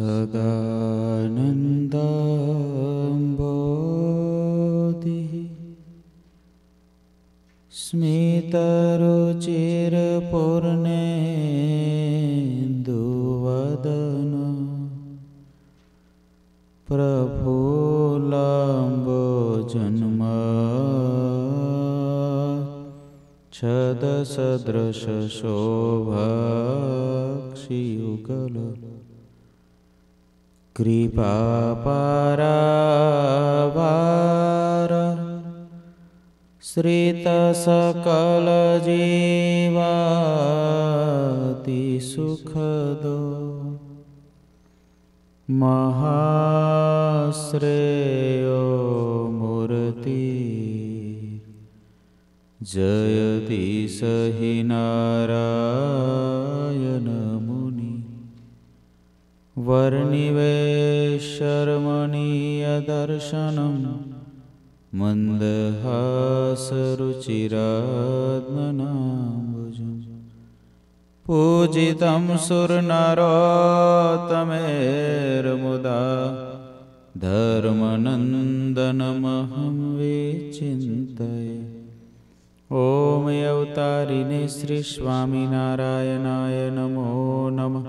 सदानन्दम्बोधिः स्मितरुचिरपूर्णेन्दुवदन प्रफुलाम्बो जन्म छदसदृशोभायुगल કૃપા પરાવાર શ્રીત સકલ જીવાતિ સુખદો મહાશ્રેયો મૂર્તિ જયતિ સહિ નારા वर्णिवेशर्मणीयदर्शनं मन्दहासरुचिरा पूजितं सुरनरोतमेर्मुदा धर्मनन्दनमहं विचिन्त्य ॐ अवतारिणे श्रीस्वामिनारायणाय नमो नमः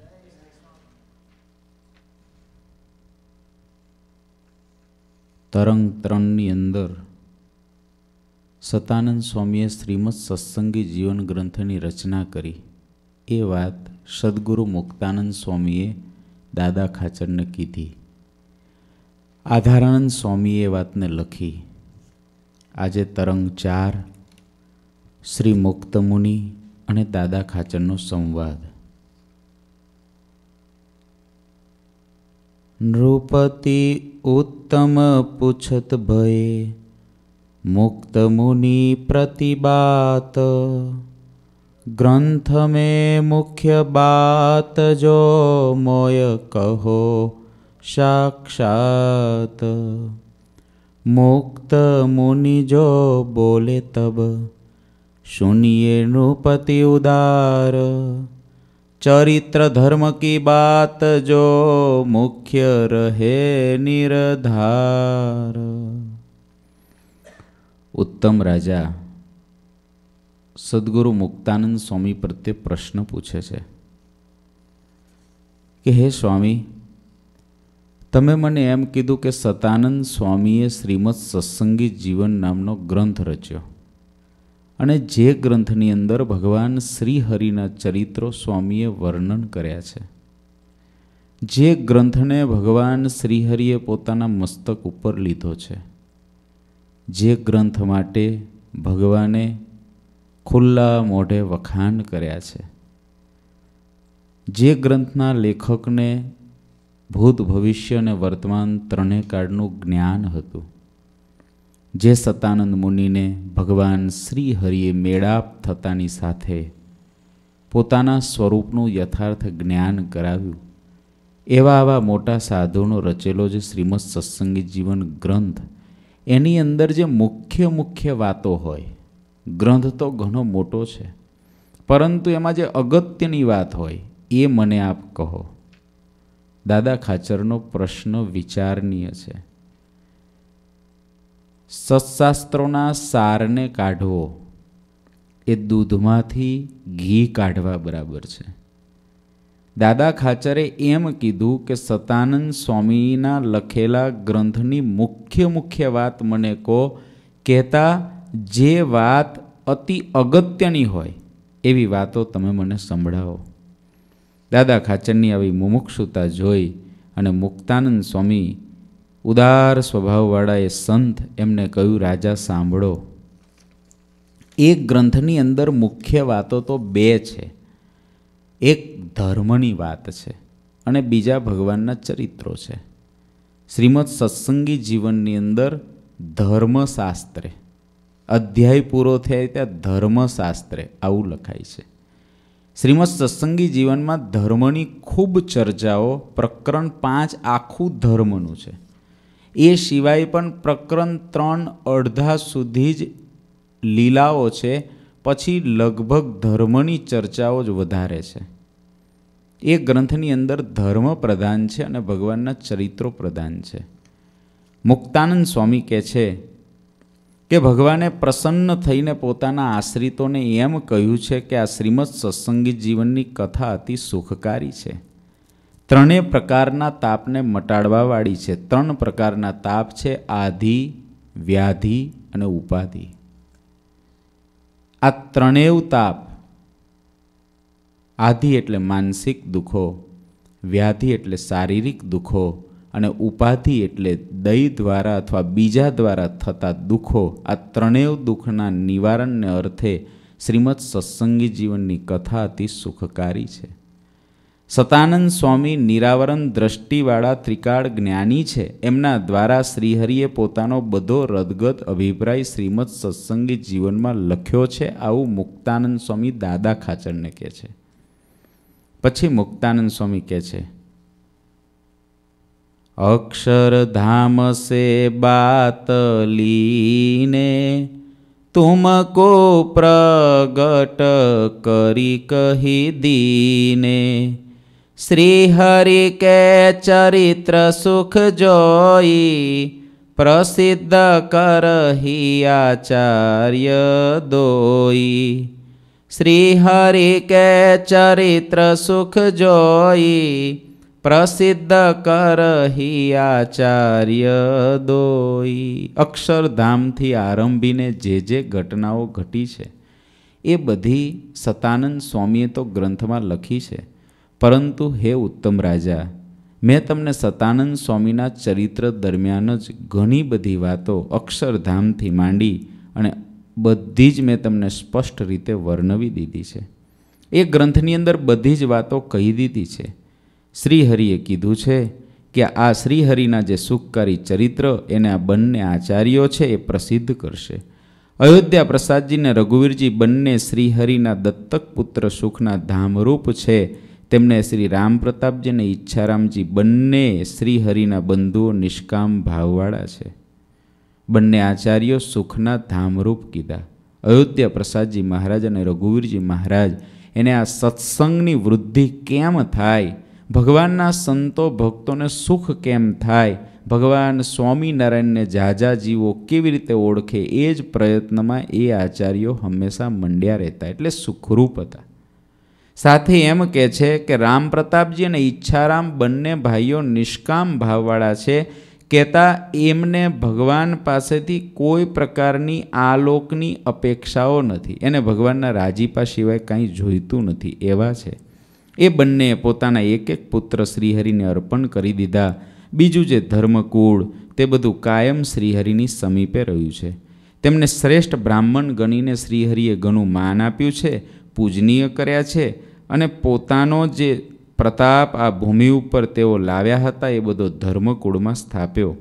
તરંગ ત્રણની અંદર સતાનંદ સ્વામીએ શ્રીમદ સત્સંગી જીવન ગ્રંથની રચના કરી એ વાત સદગુરુ મુક્તાનંદ સ્વામીએ દાદા ખાચરને કીધી આધારાનંદ સ્વામીએ વાતને લખી આજે તરંગ ચાર શ્રી મુક્તમુનિ અને દાદા ખાચરનો સંવાદ નૃપતિ ઉત્તમ પૂછત ભય મુક્ત મુનિ પ્રતિબાત ગ્રંથ મે મુખ્ય બાત જો મોય કહો સાક્ષાત મુક્ત મુનિ જો બોલે તબ સુનિયે નૃપતિ ઉદાર ચરિત્ર ધર્મ કી બાત જો મુખ્ય રહે નિરધાર ઉત્તમ રાજા સદગુરુ મુક્તાનંદ સ્વામી પ્રત્યે પ્રશ્ન પૂછે છે કે હે સ્વામી તમે મને એમ કીધું કે સતાનંદ સ્વામીએ શ્રીમદ સત્સંગી જીવન નામનો ગ્રંથ રચ્યો અને જે ગ્રંથની અંદર ભગવાન શ્રીહરિના ચરિત્રો સ્વામીએ વર્ણન કર્યા છે જે ગ્રંથને ભગવાન શ્રીહરિએ પોતાના મસ્તક ઉપર લીધો છે જે ગ્રંથ માટે ભગવાને ખુલ્લા મોઢે વખાણ કર્યા છે જે ગ્રંથના લેખકને ભૂત ભવિષ્ય અને વર્તમાન ત્રણે કાળનું જ્ઞાન હતું જે સતાનંદ મુનિને ભગવાન શ્રી હરિએ મેળાપ થતાની સાથે પોતાના સ્વરૂપનું યથાર્થ જ્ઞાન કરાવ્યું એવા આવા મોટા સાધુનો રચેલો જે શ્રીમદ સત્સંગી જીવન ગ્રંથ એની અંદર જે મુખ્ય મુખ્ય વાતો હોય ગ્રંથ તો ઘણો મોટો છે પરંતુ એમાં જે અગત્યની વાત હોય એ મને આપ કહો દાદા ખાચરનો પ્રશ્ન વિચારનીય છે સત્શાસ્ત્રોના સારને કાઢવો એ દૂધમાંથી ઘી કાઢવા બરાબર છે દાદા ખાચરે એમ કીધું કે સતાનંદ સ્વામીના લખેલા ગ્રંથની મુખ્ય મુખ્ય વાત મને કહો કહેતા જે વાત અતિ અગત્યની હોય એવી વાતો તમે મને સંભળાવો દાદા ખાચરની આવી મુમુક્ષુતા જોઈ અને મુક્તાનંદ સ્વામી ઉદાર સ્વભાવવાળા એ સંત એમને કહ્યું રાજા સાંભળો એક ગ્રંથની અંદર મુખ્ય વાતો તો બે છે એક ધર્મની વાત છે અને બીજા ભગવાનના ચરિત્રો છે શ્રીમદ સત્સંગી જીવનની અંદર ધર્મશાસ્ત્રે અધ્યાય પૂરો થાય ત્યાં ધર્મશાસ્ત્રે આવું લખાય છે શ્રીમદ સત્સંગી જીવનમાં ધર્મની ખૂબ ચર્ચાઓ પ્રકરણ પાંચ આખું ધર્મનું છે એ સિવાય પણ પ્રકરણ ત્રણ અડધા સુધી જ લીલાઓ છે પછી લગભગ ધર્મની ચર્ચાઓ જ વધારે છે એ ગ્રંથની અંદર ધર્મ પ્રધાન છે અને ભગવાનના ચરિત્રો પ્રધાન છે મુક્તાનંદ સ્વામી કહે છે કે ભગવાને પ્રસન્ન થઈને પોતાના આશ્રિતોને એમ કહ્યું છે કે આ શ્રીમદ સત્સંગી જીવનની કથા અતિ સુખકારી છે ત્રણેય પ્રકારના તાપને મટાડવાવાળી છે ત્રણ પ્રકારના તાપ છે આધિ વ્યાધિ અને ઉપાધિ આ ત્રણેવ તાપ આધિ એટલે માનસિક દુઃખો વ્યાધિ એટલે શારીરિક દુઃખો અને ઉપાધિ એટલે દય દ્વારા અથવા બીજા દ્વારા થતા દુઃખો આ ત્રણેવ દુઃખના નિવારણને અર્થે શ્રીમદ સત્સંગી જીવનની કથા અતિ સુખકારી છે સતાનંદ સ્વામી નિરાવરણ દ્રષ્ટિવાળા ત્રિકાળ જ્ઞાની છે એમના દ્વારા શ્રીહરિએ પોતાનો બધો રદગત અભિપ્રાય શ્રીમદ સત્સંગી જીવનમાં લખ્યો છે આવું મુક્તાનંદ સ્વામી દાદા ખાચરને કહે છે પછી મુક્તાનંદ સ્વામી કહે છે અક્ષરધામ સે બાત લીને તુમકો પ્રગટ કરી કહી દીને શ્રી હરિ કે ચરિત્ર સુખ જોઈ પ્રસિદ્ધ કરહી આચાર્ય દોઈ શ્રી હરિ કે ચરિત્ર સુખ જોઈ પ્રસિદ્ધ કરહી આચાર્ય દોઈ અક્ષરધામથી આરંભીને જે જે ઘટનાઓ ઘટી છે એ બધી સતાનંદ સ્વામીએ તો ગ્રંથમાં લખી છે પરંતુ હે ઉત્તમ રાજા મેં તમને સતાનંદ સ્વામીના ચરિત્ર દરમિયાન જ ઘણી બધી વાતો અક્ષરધામથી માંડી અને બધી જ મેં તમને સ્પષ્ટ રીતે વર્ણવી દીધી છે એ ગ્રંથની અંદર બધી જ વાતો કહી દીધી છે શ્રીહરિએ કીધું છે કે આ શ્રીહરિના જે સુખકારી ચરિત્ર એને આ બંને આચાર્યો છે એ પ્રસિદ્ધ કરશે અયોધ્યા પ્રસાદજી અને રઘુવીરજી બંને શ્રીહરિના દત્તક પુત્ર સુખના ધામરૂપ છે તેમણે શ્રી રામ પ્રતાપજી અને ઈચ્છારામજી બંને શ્રીહરિના બંધુઓ નિષ્કામ ભાવવાળા છે બંને આચાર્યો સુખના ધામરૂપ કીધા અયોધ્યા પ્રસાદજી મહારાજ અને રઘુવીરજી મહારાજ એને આ સત્સંગની વૃદ્ધિ કેમ થાય ભગવાનના સંતો ભક્તોને સુખ કેમ થાય ભગવાન સ્વામિનારાયણને જાજા જીવો કેવી રીતે ઓળખે એ જ પ્રયત્નમાં એ આચાર્યો હંમેશા મંડ્યા રહેતા એટલે સુખરૂપ હતા સાથે એમ કહે છે કે રામ પ્રતાપજી અને ઈચ્છારામ બંને ભાઈઓ નિષ્કામ ભાવવાળા છે કહેતા એમને ભગવાન પાસેથી કોઈ પ્રકારની આલોકની અપેક્ષાઓ નથી એને ભગવાનના રાજીપા સિવાય કાંઈ જોઈતું નથી એવા છે એ બંને પોતાના એક એક પુત્ર શ્રીહરિને અર્પણ કરી દીધા બીજું જે ધર્મકુળ તે બધું કાયમ શ્રીહરિની સમીપે રહ્યું છે તેમને શ્રેષ્ઠ બ્રાહ્મણ ગણીને શ્રીહરિએ ઘણું માન આપ્યું છે પૂજનીય કર્યા છે અને પોતાનો જે પ્રતાપ આ ભૂમિ ઉપર તેઓ લાવ્યા હતા એ બધો ધર્મકુળમાં સ્થાપ્યો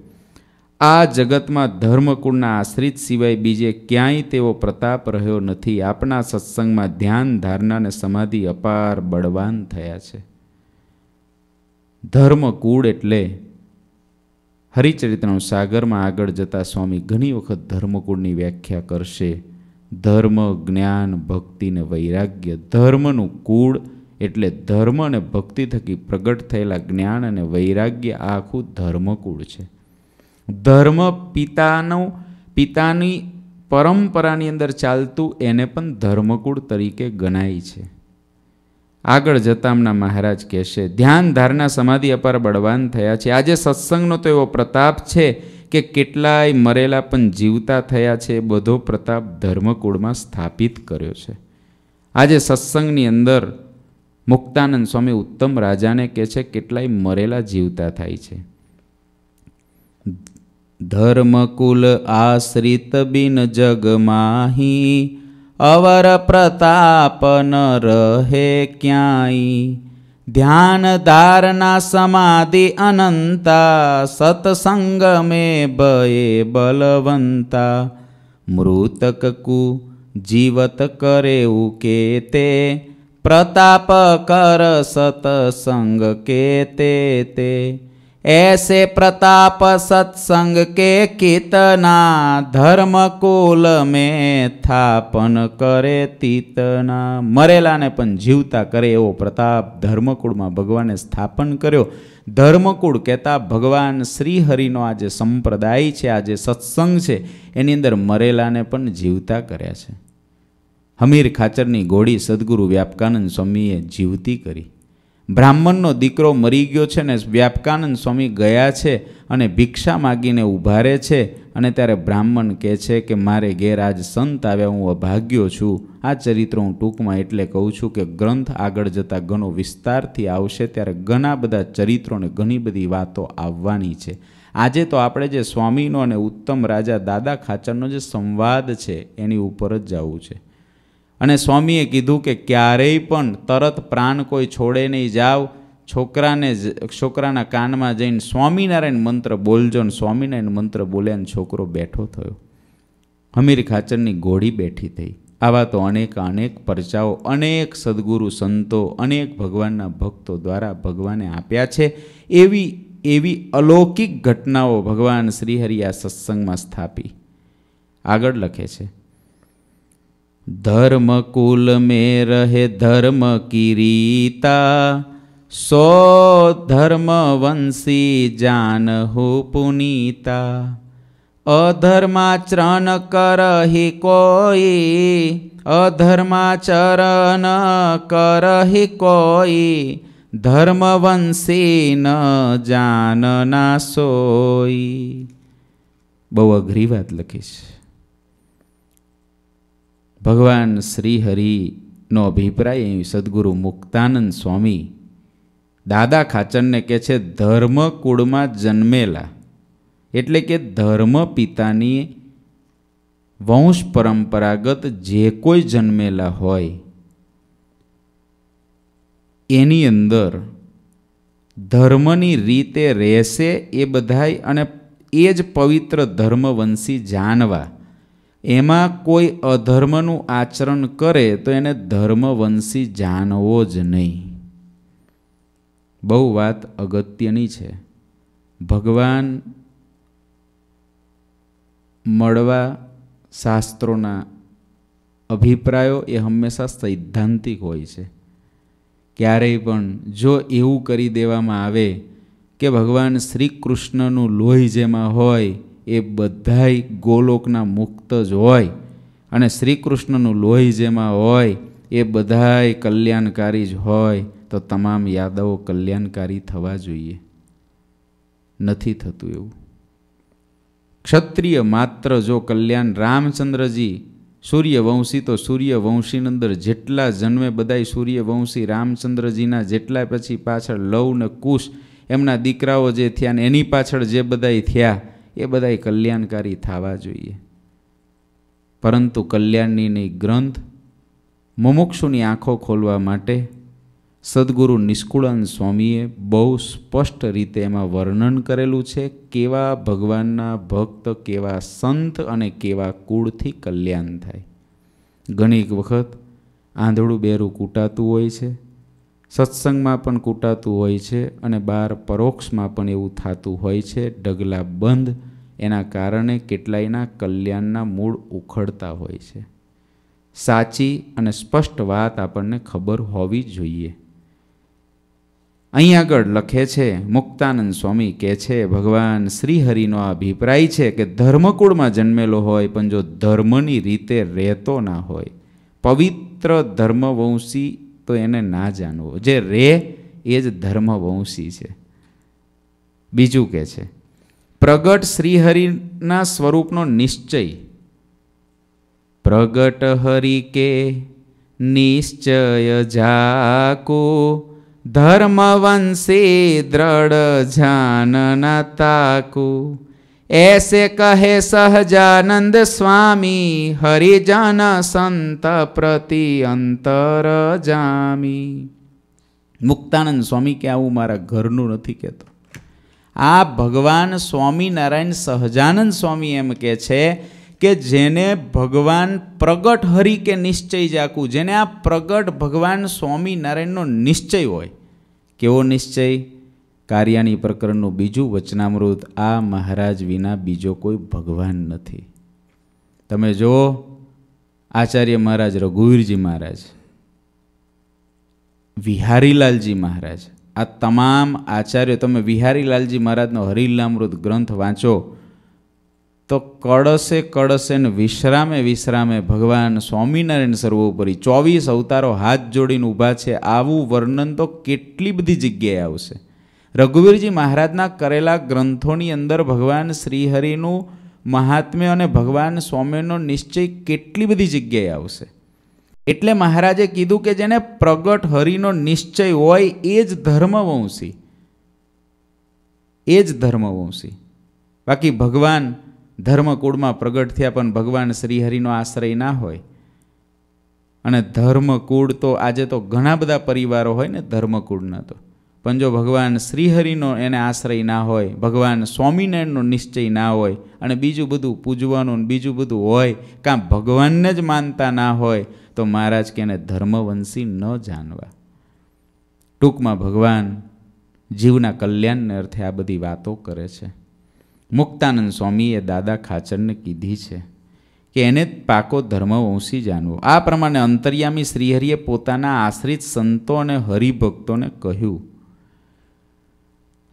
આ જગતમાં ધર્મકુળના આશ્રિત સિવાય બીજે ક્યાંય તેવો પ્રતાપ રહ્યો નથી આપણા સત્સંગમાં ધ્યાન ધારણા અને સમાધિ અપાર બળવાન થયા છે ધર્મકુળ એટલે હરિચરિત્રનું સાગરમાં આગળ જતા સ્વામી ઘણી વખત ધર્મકુળની વ્યાખ્યા કરશે ધર્મ જ્ઞાન ભક્તિ ને વૈરાગ્ય ધર્મનું કુળ એટલે ધર્મ અને ભક્તિ થકી પ્રગટ થયેલા જ્ઞાન અને વૈરાગ્ય આખું ધર્મકુળ છે ધર્મ પિતાનો પિતાની પરંપરાની અંદર ચાલતું એને પણ ધર્મકુળ તરીકે ગણાય છે આગળ જતામના મહારાજ કહેશે ધ્યાન ધારણા સમાધિ અપાર બળવાન થયા છે આજે સત્સંગનો તો એવો પ્રતાપ છે કે કેટલાય મરેલા પણ જીવતા થયા છે બધો પ્રતાપ ધર્મકુળમાં સ્થાપિત કર્યો છે આજે સત્સંગની અંદર મુક્તાનંદ સ્વામી ઉત્તમ રાજાને કહે છે કેટલાય મરેલા જીવતા થાય છે ધર્મકુલ આશ્રિત બિન જગમાહી અવર પ્રતાપ ન રહે ક્યાંય ધ્યાન ધારણા સમાધિ અનંતા સત્સંગ મે ભયે બલવંતા કુ જીવત કરે કે તે પ્રતાપ કર સતસંગ કે તે ऐसे प्रताप सत्संग के कितना धर्म कुल में થાપન કરે તીતના મરેલાને પણ જીવતા કરે એવો પ્રતાપ ધર્મકુળમાં ભગવાને સ્થાપન કર્યો ધર્મકુળ કહેતા ભગવાન શ્રી હરિનો આ જે સંપ્રદાય છે આ જે સત્સંગ છે એની અંદર મરેલાને પણ જીવતા કર્યા છે હમીર ખાચરની ઘોડી સદગુરુ વ્યાપકાનંદ સ્વામીએ જીવતી કરી બ્રાહ્મણનો દીકરો મરી ગયો છે ને વ્યાપકાનંદ સ્વામી ગયા છે અને ભિક્ષા માગીને ઊભા રહે છે અને ત્યારે બ્રાહ્મણ કહે છે કે મારે ઘેર આજ સંત આવ્યા હું અભાગ્યો છું આ ચરિત્ર હું ટૂંકમાં એટલે કહું છું કે ગ્રંથ આગળ જતાં ઘણો વિસ્તારથી આવશે ત્યારે ઘણા બધા ચરિત્રોને ઘણી બધી વાતો આવવાની છે આજે તો આપણે જે સ્વામીનો અને ઉત્તમ રાજા દાદા ખાચરનો જે સંવાદ છે એની ઉપર જ જવું છે અને સ્વામીએ કીધું કે ક્યારેય પણ તરત પ્રાણ કોઈ છોડે નહીં જાવ છોકરાને છોકરાના કાનમાં જઈને સ્વામિનારાયણ મંત્ર બોલજો ને સ્વામિનારાયણ મંત્ર બોલે અને છોકરો બેઠો થયો હમીર ખાચરની ગોળી બેઠી થઈ આવા તો અનેક અનેક પરચાઓ અનેક સદગુરુ સંતો અનેક ભગવાનના ભક્તો દ્વારા ભગવાને આપ્યા છે એવી એવી અલૌકિક ઘટનાઓ ભગવાન શ્રીહરિયા સત્સંગમાં સ્થાપી આગળ લખે છે धर्मकुल में रहे धर्म की रीता सो धर्मवंशी जान हो पुनीता अधर्माचरण करहि कोई अधर्माचरण करहि कोई धर्मवंशी न जानना सोई બહુ અઘરી વાત લખી છે ભગવાન શ્રી હરિનો અભિપ્રાય અહીં સદગુરુ મુક્તાનંદ સ્વામી દાદા ખાચરને કહે છે ધર્મ કુળમાં જન્મેલા એટલે કે ધર્મ પિતાની વંશ પરંપરાગત જે કોઈ જન્મેલા હોય એની અંદર ધર્મની રીતે રહેશે એ બધાય અને એ જ પવિત્ર ધર્મવંશી જાણવા એમાં કોઈ અધર્મનું આચરણ કરે તો એને ધર્મવંશી જાણવો જ નહીં બહુ વાત અગત્યની છે ભગવાન મળવા શાસ્ત્રોના અભિપ્રાયો એ હંમેશા સૈદ્ધાંતિક હોય છે ક્યારેય પણ જો એવું કરી દેવામાં આવે કે ભગવાન શ્રી કૃષ્ણનું લોહી જેમાં હોય એ બધાય ગોલોકના મુક્ત જ હોય અને શ્રીકૃષ્ણનું લોહી જેમાં હોય એ બધાય કલ્યાણકારી જ હોય તો તમામ યાદવો કલ્યાણકારી થવા જોઈએ નથી થતું એવું ક્ષત્રિય માત્ર જો કલ્યાણ રામચંદ્રજી સૂર્યવંશી તો સૂર્યવંશીની અંદર જેટલા જન્મે બધાય સૂર્યવંશી રામચંદ્રજીના જેટલા પછી પાછળ લવ ને કુશ એમના દીકરાઓ જે થયા ને એની પાછળ જે બધાય થયા એ બધા કલ્યાણકારી થવા જોઈએ પરંતુ કલ્યાણની ગ્રંથ મુમુક્ષુની આંખો ખોલવા માટે સદગુરુ નિષ્કુળાન સ્વામીએ બહુ સ્પષ્ટ રીતે એમાં વર્ણન કરેલું છે કેવા ભગવાનના ભક્ત કેવા સંત અને કેવા કુળથી કલ્યાણ થાય ઘણીક વખત આંધળું બેરું કૂટાતું હોય છે સત્સંગમાં પણ કૂટાતું હોય છે અને બહાર પરોક્ષમાં પણ એવું થતું હોય છે ડગલા બંધ એના કારણે કેટલાયના કલ્યાણના મૂળ ઉખડતા હોય છે સાચી અને સ્પષ્ટ વાત આપણને ખબર હોવી જોઈએ અહીં આગળ લખે છે મુક્તાનંદ સ્વામી કહે છે ભગવાન શ્રીહરિનો આ અભિપ્રાય છે કે ધર્મકુળમાં જન્મેલો હોય પણ જો ધર્મની રીતે રહેતો ના હોય પવિત્ર ધર્મવંશી તો એને ના જાણવો જે રે એ જ ધર્મવંશી છે બીજું કહે છે પ્રગટ શ્રીહરિના સ્વરૂપનો નિશ્ચય પ્રગટ હરિ કે નિશ્ચય જાકો ધર્મવંશે દ્રઢ જાનના તાકું ऐसे कहे सहजानंद स्वामी हरिजन संत प्रति અંતર જામી મુક્તાનંદ સ્વામી કે આવું મારા ઘરનું નથી કહેતો આ ભગવાન સ્વામિનારાયણ સહજાનંદ સ્વામી એમ કહે છે કે જેને ભગવાન પ્રગટ હરિ કે નિશ્ચય જાકું જેને આ પ્રગટ ભગવાન સ્વામિનારાયણનો નિશ્ચય હોય કેવો નિશ્ચય કાર્યાણી પ્રકરણનું બીજું વચનામૃત આ મહારાજ વિના બીજો કોઈ ભગવાન નથી તમે જુઓ આચાર્ય મહારાજ રઘુવીરજી મહારાજ વિહારીલાલજી મહારાજ આ તમામ આચાર્યો તમે વિહારીલાલજી મહારાજનો હરિલામૃત ગ્રંથ વાંચો તો કળશે કળશે ને વિશ્રામે વિશ્રામે ભગવાન સ્વામિનારાયણ સર્વોપરી ચોવીસ અવતારો હાથ જોડીને ઊભા છે આવું વર્ણન તો કેટલી બધી જગ્યાએ આવશે રઘુવીરજી મહારાજના કરેલા ગ્રંથોની અંદર ભગવાન શ્રીહરિનું મહાત્મ્ય અને ભગવાન સ્વામીનો નિશ્ચય કેટલી બધી જગ્યાએ આવશે એટલે મહારાજે કીધું કે જેને પ્રગટ હરિનો નિશ્ચય હોય એ જ ધર્મવંશી એ જ ધર્મવંશી બાકી ભગવાન ધર્મકુળમાં પ્રગટ થયા પણ ભગવાન શ્રીહરિનો આશ્રય ના હોય અને ધર્મકુળ તો આજે તો ઘણા બધા પરિવારો હોય ને ધર્મકુળના તો પણ જો ભગવાન શ્રીહરિનો એને આશ્રય ના હોય ભગવાન સ્વામિનારાયણનો નિશ્ચય ના હોય અને બીજું બધું પૂજવાનું બીજું બધું હોય કાં ભગવાનને જ માનતા ના હોય તો મહારાજ કે એને ધર્મવંશી ન જાણવા ટૂંકમાં ભગવાન જીવના કલ્યાણને અર્થે આ બધી વાતો કરે છે મુક્તાનંદ સ્વામીએ દાદા ખાચરને કીધી છે કે એને પાકો ધર્મવંશી જાણવો આ પ્રમાણે અંતર્યામી શ્રીહરિએ પોતાના આશ્રિત સંતો અને હરિભક્તોને કહ્યું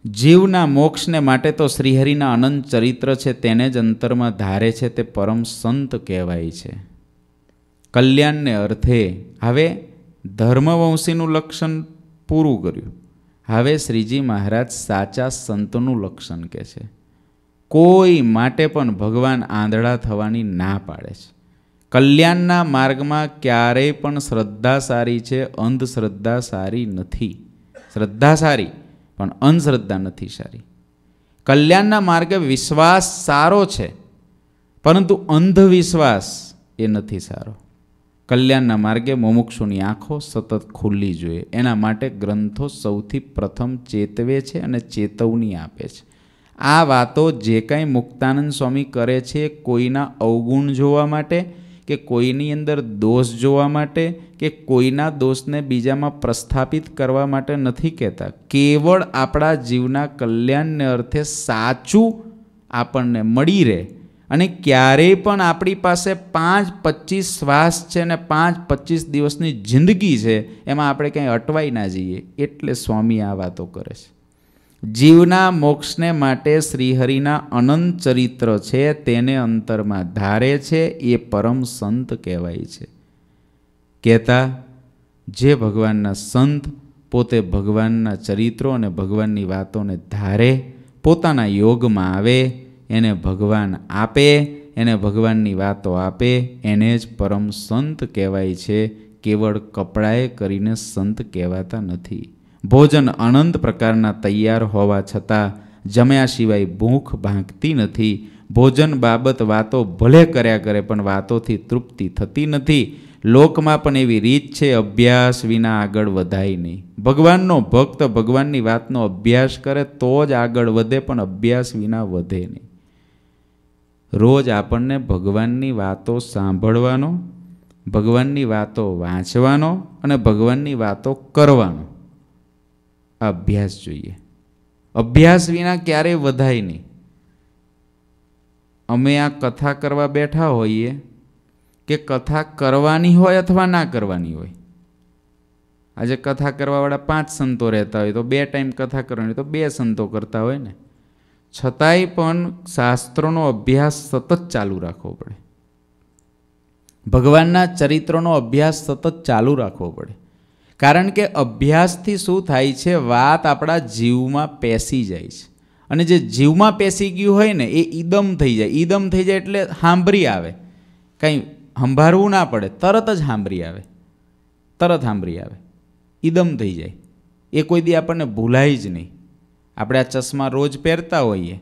જીવના મોક્ષને માટે તો શ્રીહરિના અનંત ચરિત્ર છે તેને જ અંતરમાં ધારે છે તે પરમ સંત કહેવાય છે કલ્યાણને અર્થે હવે ધર્મવંશીનું લક્ષણ પૂરું કર્યું હવે શ્રીજી મહારાજ સાચા સંતનું લક્ષણ કહે છે કોઈ માટે પણ ભગવાન આંધળા થવાની ના પાડે છે કલ્યાણના માર્ગમાં ક્યારેય પણ શ્રદ્ધા સારી છે અંધશ્રદ્ધા સારી નથી શ્રદ્ધા સારી પણ અંધશ્રદ્ધા નથી સારી કલ્યાણના માર્ગે વિશ્વાસ સારો છે પરંતુ અંધવિશ્વાસ એ નથી સારો કલ્યાણના માર્ગે મોમુક્ષુની આંખો સતત ખુલ્લી જોઈએ એના માટે ગ્રંથો સૌથી પ્રથમ ચેતવે છે અને ચેતવણી આપે છે આ વાતો જે કાંઈ મુક્તાનંદ સ્વામી કરે છે કોઈના અવગુણ જોવા માટે કે કોઈની અંદર દોષ જોવા માટે કે કોઈના દોષને બીજામાં પ્રસ્થાપિત કરવા માટે નથી કહેતા કેવળ આપણા જીવના કલ્યાણને અર્થે સાચું આપણને મળી રહે અને ક્યારેય પણ આપણી પાસે પાંચ પચીસ શ્વાસ છે ને પાંચ પચીસ દિવસની જિંદગી છે એમાં આપણે ક્યાંય અટવાઈ ના જઈએ એટલે સ્વામી આ વાતો કરે છે જીવના મોક્ષને માટે શ્રીહરિના અનંત ચરિત્ર છે તેને અંતરમાં ધારે છે એ પરમ સંત કહેવાય છે કહેતા જે ભગવાનના સંત પોતે ભગવાનના ચરિત્રો અને ભગવાનની વાતોને ધારે પોતાના યોગમાં આવે એને ભગવાન આપે એને ભગવાનની વાતો આપે એને જ પરમ સંત કહેવાય છે કેવળ કપડાએ કરીને સંત કહેવાતા નથી ભોજન અનંત પ્રકારના તૈયાર હોવા છતાં જમ્યા સિવાય ભૂખ ભાંગતી નથી ભોજન બાબત વાતો ભલે કર્યા કરે પણ વાતોથી તૃપ્તિ થતી નથી લોકમાં પણ એવી રીત છે અભ્યાસ વિના આગળ વધાય નહીં ભગવાનનો ભક્ત ભગવાનની વાતનો અભ્યાસ કરે તો જ આગળ વધે પણ અભ્યાસ વિના વધે નહીં રોજ આપણને ભગવાનની વાતો સાંભળવાનો ભગવાનની વાતો વાંચવાનો અને ભગવાનની વાતો કરવાનો આ અભ્યાસ જોઈએ અભ્યાસ વિના ક્યારેય વધાય નહીં અમે આ કથા કરવા બેઠા હોઈએ કે કથા કરવાની હોય અથવા ના કરવાની હોય આજે કથા કરવાવાળા પાંચ સંતો રહેતા હોય તો બે ટાઈમ કથા કરવાની તો બે સંતો કરતા હોય ને છતાંય પણ શાસ્ત્રોનો અભ્યાસ સતત ચાલુ રાખવો પડે ભગવાનના ચરિત્રનો અભ્યાસ સતત ચાલુ રાખવો પડે કારણ કે અભ્યાસથી શું થાય છે વાત આપણા જીવમાં પેસી જાય છે અને જે જીવમાં પેસી ગયું હોય ને એ ઈદમ થઈ જાય ઈદમ થઈ જાય એટલે સાંભળી આવે કંઈ સંભાળવું ના પડે તરત જ સાંભળી આવે તરત સાંભળી આવે ઈદમ થઈ જાય એ કોઈ દી આપણને ભૂલાય જ નહીં આપણે આ ચશ્મા રોજ પહેરતા હોઈએ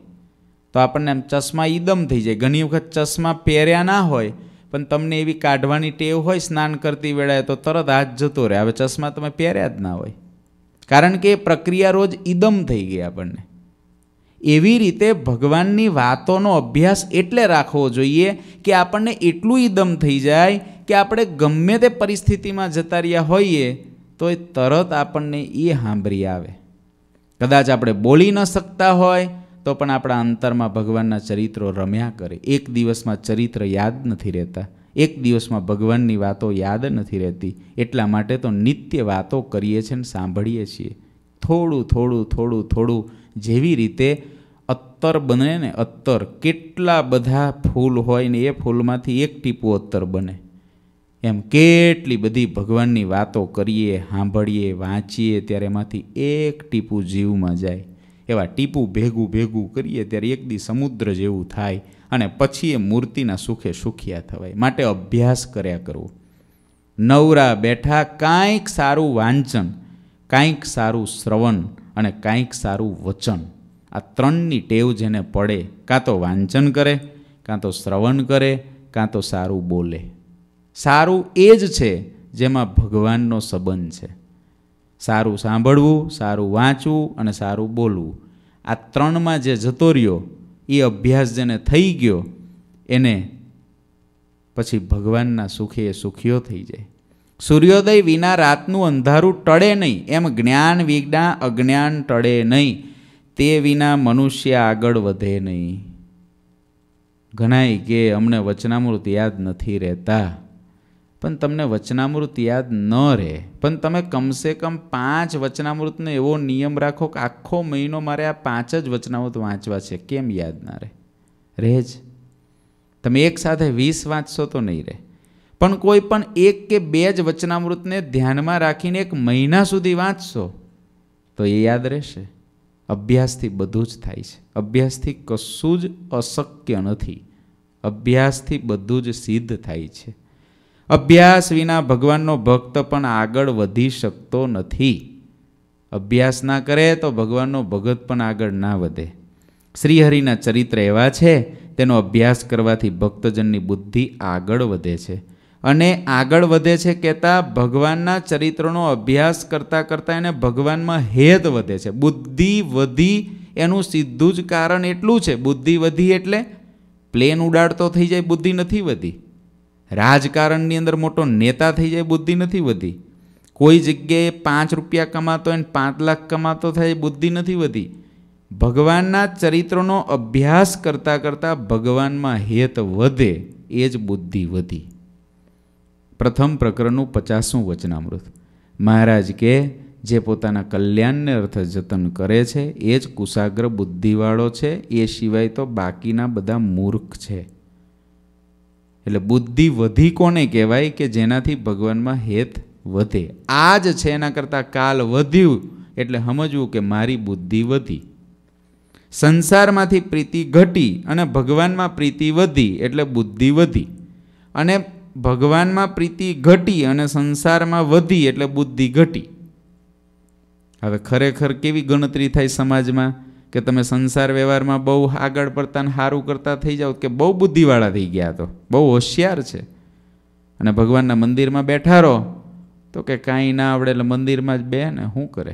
તો આપણને આમ ચશ્મા ઈદમ થઈ જાય ઘણી વખત ચશ્મા પહેર્યા ના હોય પણ તમને એવી કાઢવાની ટેવ હોય સ્નાન કરતી વેળાએ તો તરત હાથ જતો રહે હવે ચશ્મા તમે પહેર્યા જ ના હોય કારણ કે એ પ્રક્રિયા રોજ ઈદમ થઈ ગઈ આપણને એવી રીતે ભગવાનની વાતોનો અભ્યાસ એટલે રાખવો જોઈએ કે આપણને એટલું ઈદમ થઈ જાય કે આપણે ગમે તે પરિસ્થિતિમાં જતા રહ્યા હોઈએ તો એ તરત આપણને એ સાંભળી આવે કદાચ આપણે બોલી ન શકતા હોય તો પણ આપણા અંતરમાં ભગવાનના ચરિત્રો રમ્યા કરે એક દિવસમાં ચરિત્ર યાદ નથી રહેતા એક દિવસમાં ભગવાનની વાતો યાદ નથી રહેતી એટલા માટે તો નિત્ય વાતો કરીએ છીએ ને સાંભળીએ છીએ થોડું થોડું થોડું થોડું જેવી રીતે અત્તર બને ને અત્તર કેટલા બધા ફૂલ હોય ને એ ફૂલમાંથી એક ટીપું અત્તર બને એમ કેટલી બધી ભગવાનની વાતો કરીએ સાંભળીએ વાંચીએ ત્યારે એમાંથી એક ટીપું જીવમાં જાય એવા ટીપું ભેગું ભેગું કરીએ ત્યારે એક દી સમુદ્ર જેવું થાય અને પછી એ મૂર્તિના સુખે સુખિયા થવાય માટે અભ્યાસ કર્યા કરવો નવરા બેઠા કાંઈક સારું વાંચન કાંઈક સારું શ્રવણ અને કાંઈક સારું વચન આ ત્રણની ટેવ જેને પડે કાં તો વાંચન કરે કાં તો શ્રવણ કરે કાં તો સારું બોલે સારું એ જ છે જેમાં ભગવાનનો સંબંધ છે સારું સાંભળવું સારું વાંચવું અને સારું બોલવું આ ત્રણમાં જે જતો રહ્યો એ અભ્યાસ જેને થઈ ગયો એને પછી ભગવાનના સુખે એ સુખીઓ થઈ જાય સૂર્યોદય વિના રાતનું અંધારું ટળે નહીં એમ જ્ઞાન વિજ્ઞા અજ્ઞાન ટળે નહીં તે વિના મનુષ્ય આગળ વધે નહીં ઘણાય કે અમને વચનામૃત યાદ નથી રહેતા પણ તમને વચનામૃત યાદ ન રહે પણ તમે કમસે કમ પાંચ વચનામૃતને એવો નિયમ રાખો કે આખો મહિનો મારે આ પાંચ જ વચનામૃત વાંચવા છે કેમ યાદ ના રહે રહે જ તમે એક સાથે વીસ વાંચશો તો નહીં રહે પણ કોઈ પણ એક કે બે જ વચનામૃતને ધ્યાનમાં રાખીને એક મહિના સુધી વાંચશો તો એ યાદ રહેશે અભ્યાસથી બધું જ થાય છે અભ્યાસથી કશું જ અશક્ય નથી અભ્યાસથી બધું જ સિદ્ધ થાય છે અભ્યાસ વિના ભગવાનનો ભક્ત પણ આગળ વધી શકતો નથી અભ્યાસ ના કરે તો ભગવાનનો ભગત પણ આગળ ના વધે શ્રીહરિના ચરિત્ર એવા છે તેનો અભ્યાસ કરવાથી ભક્તજનની બુદ્ધિ આગળ વધે છે અને આગળ વધે છે કહેતા ભગવાનના ચરિત્રનો અભ્યાસ કરતાં કરતાં એને ભગવાનમાં હેત વધે છે બુદ્ધિ વધી એનું સીધું જ કારણ એટલું છે બુદ્ધિ વધી એટલે પ્લેન ઉડાડતો થઈ જાય બુદ્ધિ નથી વધી રાજકારણની અંદર મોટો નેતા થઈ જાય બુદ્ધિ નથી વધી કોઈ જગ્યાએ પાંચ રૂપિયા કમાતો એને પાંચ લાખ કમાતો થાય બુદ્ધિ નથી વધી ભગવાનના ચરિત્રનો અભ્યાસ કરતાં કરતાં ભગવાનમાં હેત વધે એ જ બુદ્ધિ વધી પ્રથમ પ્રકરણનું પચાસું વચનામૃત મહારાજ કે જે પોતાના કલ્યાણને અર્થ જતન કરે છે એ જ કુશાગ્ર બુદ્ધિવાળો છે એ સિવાય તો બાકીના બધા મૂર્ખ છે એટલે બુદ્ધિ વધી કોને કહેવાય કે જેનાથી ભગવાનમાં હેત વધે આ જ છે એના કરતાં કાલ વધ્યું એટલે સમજવું કે મારી બુદ્ધિ વધી સંસારમાંથી પ્રીતિ ઘટી અને ભગવાનમાં પ્રીતિ વધી એટલે બુદ્ધિ વધી અને ભગવાનમાં પ્રીતિ ઘટી અને સંસારમાં વધી એટલે બુદ્ધિ ઘટી હવે ખરેખર કેવી ગણતરી થાય સમાજમાં કે તમે સંસાર વ્યવહારમાં બહુ આગળ પડતા ને સારું કરતા થઈ જાઓ કે બહુ બુદ્ધિવાળા થઈ ગયા તો બહુ હોશિયાર છે અને ભગવાનના મંદિરમાં બેઠા રહો તો કે કાંઈ ના આવડે એટલે મંદિરમાં જ બે ને શું કરે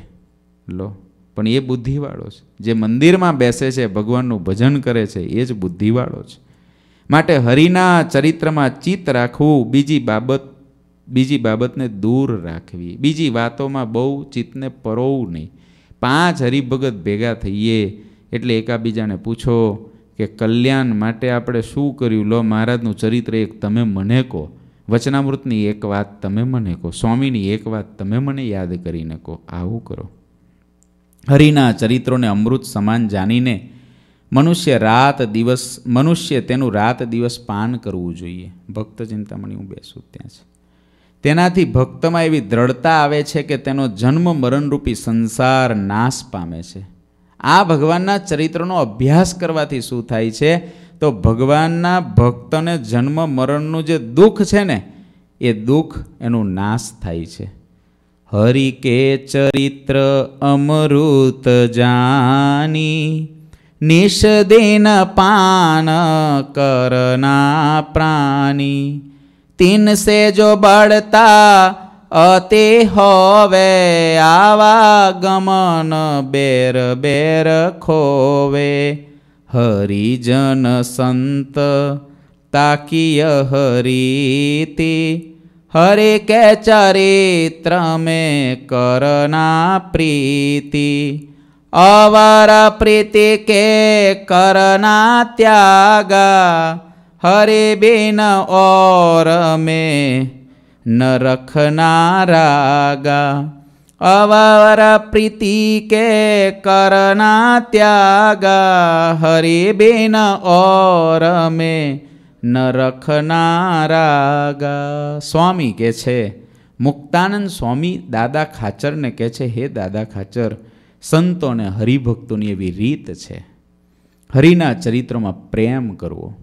લો પણ એ બુદ્ધિવાળો છે જે મંદિરમાં બેસે છે ભગવાનનું ભજન કરે છે એ જ બુદ્ધિવાળો છે માટે હરિના ચરિત્રમાં ચિત્ત રાખવું બીજી બાબત બીજી બાબતને દૂર રાખવી બીજી વાતોમાં બહુ ચિત્તને પરોવું નહીં પાંચ હરિભગત ભેગા થઈએ એટલે એકાબીજાને પૂછો કે કલ્યાણ માટે આપણે શું કર્યું લો મહારાજનું ચરિત્ર એક તમે મને કહો વચનામૃતની એક વાત તમે મને કહો સ્વામીની એક વાત તમે મને યાદ કરીને કહો આવું કરો હરિના ચરિત્રોને અમૃત સમાન જાણીને મનુષ્ય રાત દિવસ મનુષ્ય તેનું રાત દિવસ પાન કરવું જોઈએ ભક્ત ચિંતામણી હું બેસું ત્યાં છે તેનાથી ભક્તમાં એવી દ્રઢતા આવે છે કે તેનો જન્મ મરણરૂપી સંસાર નાશ પામે છે આ ભગવાનના ચરિત્રનો અભ્યાસ કરવાથી શું થાય છે તો ભગવાનના ભક્તને જન્મ મરણનું જે દુઃખ છે ને એ દુઃખ એનું નાશ થાય છે હરિ કે ચરિત્ર અમૃત જાની નિષદેન પાન કરના પ્રાણી तीन से जो बढ़ता अति होवे आवागमन बेर बेर खोवे हरिजन संत ताकिय हरीति हरि के चरित्र में करना प्रीति अवर प्रीति के करना त्यागा હરે બેન ઓર મે न रखना रागा પ્રીતિ કે કરના ત્યાગા હરે બેન ઓર મે में ન ગા સ્વામી કહે છે મુક્તાનંદ સ્વામી દાદા ખાચરને કહે છે હે દાદા ખાચર સંતોને હરિભક્તોની એવી રીત છે હરિના ચરિત્રમાં પ્રેમ કરવો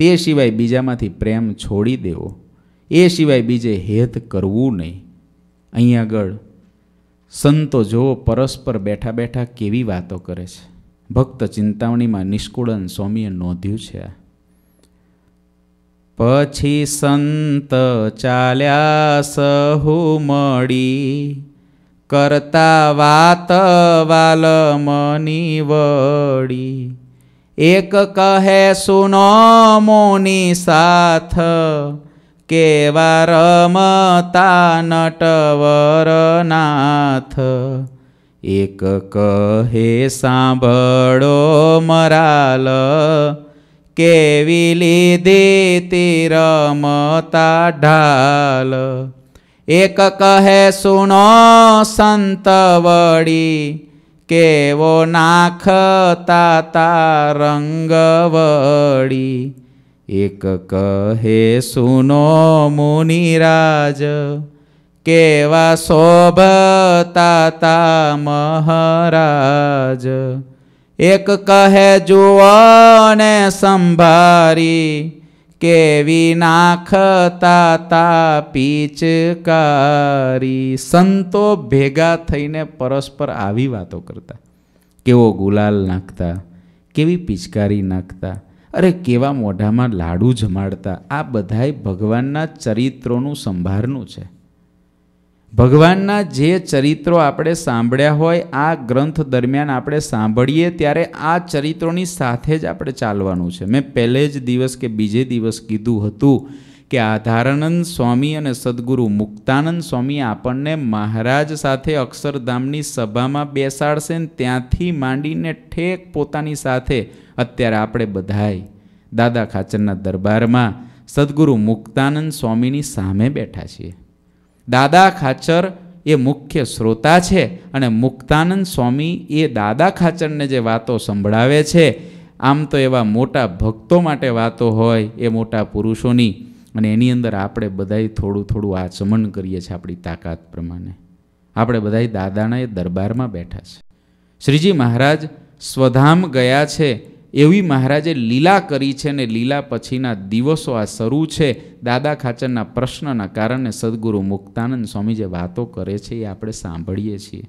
તે સિવાય બીજામાંથી પ્રેમ છોડી દેવો એ સિવાય બીજે હેત કરવું નહીં અહીં આગળ સંતો જો પરસ્પર બેઠા બેઠા કેવી વાતો કરે છે ભક્ત ચિંતામણીમાં નિષ્કુળન સ્વામીએ નોંધ્યું છે આ પછી સંત ચાલ્યા સહુ મળી કરતા વાત વાલ મની વળી એક કહે સુનો મુની સાથ કેવા રમતા નટવરનાથ એક કહે સાંભળો મરાલ કેવી લીધી તી રમતા ઢાલ એક કહે સુનો સંત વળી કેવો નાખતા તા રંગવળી એક કહે સુનો મુનિરાજ કેવા શોભતા તા મહારાજ એક કહે જુઓ ને સંભારી કેવી નાખતા તા પીચકારી સંતો ભેગા થઈને પરસ્પર આવી વાતો કરતા કેવો ગુલાલ નાખતા કેવી પિચકારી નાખતા અરે કેવા મોઢામાં લાડુ જમાડતા આ બધાય ભગવાનના ચરિત્રોનું સંભારનું છે ભગવાનના જે ચરિત્રો આપણે સાંભળ્યા હોય આ ગ્રંથ દરમિયાન આપણે સાંભળીએ ત્યારે આ ચરિત્રોની સાથે જ આપણે ચાલવાનું છે મેં પહેલે જ દિવસ કે બીજે દિવસ કીધું હતું કે આધારાનંદ સ્વામી અને સદગુરુ મુક્તાનંદ સ્વામી આપણને મહારાજ સાથે અક્ષરધામની સભામાં બેસાડશે ને ત્યાંથી માંડીને ઠેક પોતાની સાથે અત્યારે આપણે બધાય દાદા ખાચરના દરબારમાં સદગુરુ મુક્તાનંદ સ્વામીની સામે બેઠા છીએ દાદા ખાચર એ મુખ્ય શ્રોતા છે અને મુક્તાનંદ સ્વામી એ દાદા ખાચરને જે વાતો સંભળાવે છે આમ તો એવા મોટા ભક્તો માટે વાતો હોય એ મોટા પુરુષોની અને એની અંદર આપણે બધાય થોડું થોડું આચમન કરીએ છીએ આપણી તાકાત પ્રમાણે આપણે બધાય દાદાના એ દરબારમાં બેઠા છે શ્રીજી મહારાજ સ્વધામ ગયા છે એવી મહારાજે લીલા કરી છે ને લીલા પછીના દિવસો આ શરૂ છે દાદા ખાચરના પ્રશ્નના કારણે સદગુરુ મુક્તાનંદ સ્વામી જે વાતો કરે છે એ આપણે સાંભળીએ છીએ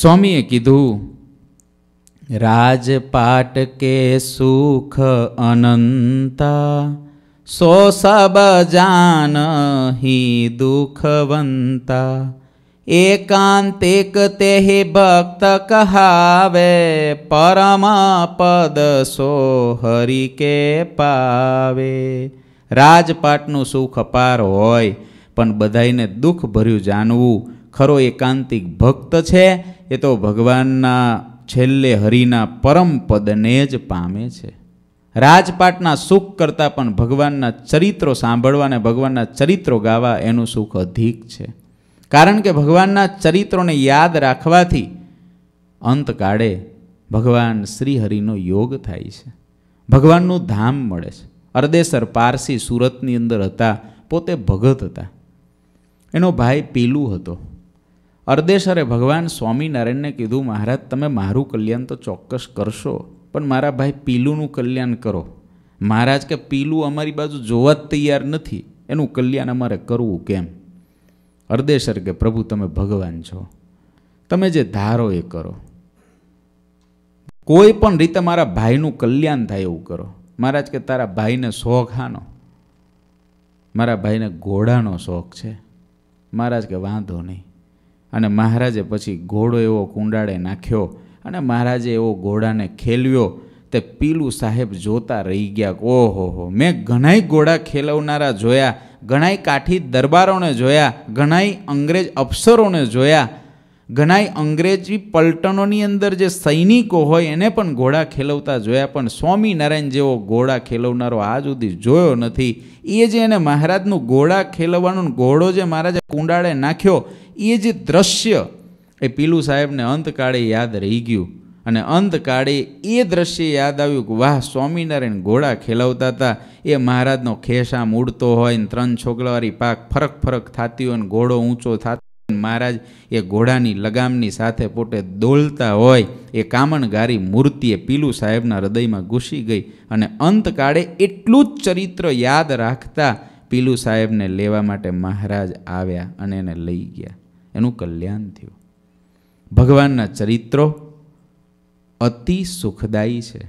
સ્વામીએ કીધું રાજપાટ કે સુખ અનંતા સો સબ જાન દુઃખવંતા એકાંતિક તેહિ ભક્ત કહાવે પરમ પદ સો હરિ કે પાવે રાજપાટનું સુખ અપાર હોય પણ બધાઈને દુઃખ ભર્યું જાણવું ખરો એકાંતિક ભક્ત છે એ તો ભગવાનના છેલ્લે હરિના પરમ પદને જ પામે છે રાજપાટના સુખ કરતાં પણ ભગવાનના ચરિત્રો સાંભળવા અને ભગવાનના ચરિત્રો ગાવા એનું સુખ અધિક છે કારણ કે ભગવાનના ચરિત્રોને યાદ રાખવાથી અંત કાળે ભગવાન શ્રીહરિનો યોગ થાય છે ભગવાનનું ધામ મળે છે અરદેસર પારસી સુરતની અંદર હતા પોતે ભગત હતા એનો ભાઈ પીલુ હતો અરદેશરે ભગવાન સ્વામિનારાયણને કીધું મહારાજ તમે મારું કલ્યાણ તો ચોક્કસ કરશો પણ મારા ભાઈ પીલુંનું કલ્યાણ કરો મહારાજ કે પીલું અમારી બાજુ જોવા જ તૈયાર નથી એનું કલ્યાણ અમારે કરવું કેમ અર્દેશર કે પ્રભુ તમે ભગવાન છો તમે જે ધારો એ કરો કોઈ પણ રીતે મારા ભાઈનું કલ્યાણ થાય એવું કરો મહારાજ કે તારા ભાઈને શોખ હાનો મારા ભાઈને ઘોડાનો શોખ છે મહારાજ કે વાંધો નહીં અને મહારાજે પછી ઘોડો એવો કુંડાળે નાખ્યો અને મહારાજે એવો ઘોડાને ખેલ્યો તે પીલું સાહેબ જોતા રહી ગયા ઓહો હો મેં ઘણાય ઘોડા ખેલવનારા જોયા ઘણાય કાઠી દરબારોને જોયા ઘણાય અંગ્રેજ અફસરોને જોયા ઘણાય અંગ્રેજી પલટણોની અંદર જે સૈનિકો હોય એને પણ ઘોડા ખેલવતા જોયા પણ સ્વામિનારાયણ જેવો ઘોડા ખેલવનારો આ સુધી જોયો નથી એ જે એને મહારાજનું ઘોડા ખેલવવાનું ઘોડો જે મહારાજે કુંડાળે નાખ્યો એ જે દ્રશ્ય એ પીલુ સાહેબને અંતકાળે યાદ રહી ગયું અને અંતકાળે એ દ્રશ્ય યાદ આવ્યું કે વાહ સ્વામિનારાયણ ઘોડા ખેલાવતા હતા એ મહારાજનો ખેસ આમ ઉડતો હોય ને ત્રણ છોકરાવાળી પાક ફરક ફરક થતી હોય ને ઘોડો ઊંચો થતો મહારાજ એ ઘોડાની લગામની સાથે પોતે દોલતા હોય એ કામણગારી મૂર્તિએ પીલુ સાહેબના હૃદયમાં ઘૂસી ગઈ અને અંતકાળે એટલું જ ચરિત્ર યાદ રાખતા પીલુ સાહેબને લેવા માટે મહારાજ આવ્યા અને એને લઈ ગયા એનું કલ્યાણ થયું ભગવાનના ચરિત્રો અતિ સુખદાયી છે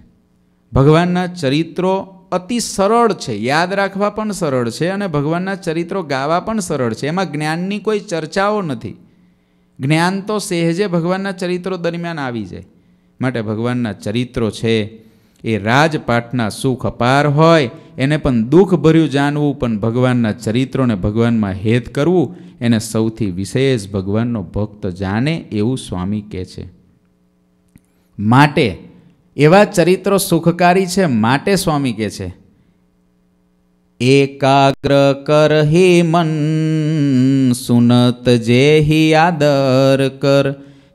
ભગવાનના ચરિત્રો અતિ સરળ છે યાદ રાખવા પણ સરળ છે અને ભગવાનના ચરિત્રો ગાવા પણ સરળ છે એમાં જ્ઞાનની કોઈ ચર્ચાઓ નથી જ્ઞાન તો સહેજે ભગવાનના ચરિત્રો દરમિયાન આવી જાય માટે ભગવાનના ચરિત્રો છે એ રાજપાઠના સુખ અપાર હોય એને પણ દુઃખભર્યું જાણવું પણ ભગવાનના ચરિત્રોને ભગવાનમાં હેત કરવું એને સૌથી વિશેષ ભગવાનનો ભક્ત જાણે એવું સ્વામી કહે છે માટે એવા ચરિત્રો સુખકારી છે માટે સ્વામી કે છે એકાગ્ર કર હે મન સુનત જે હિ આદર કર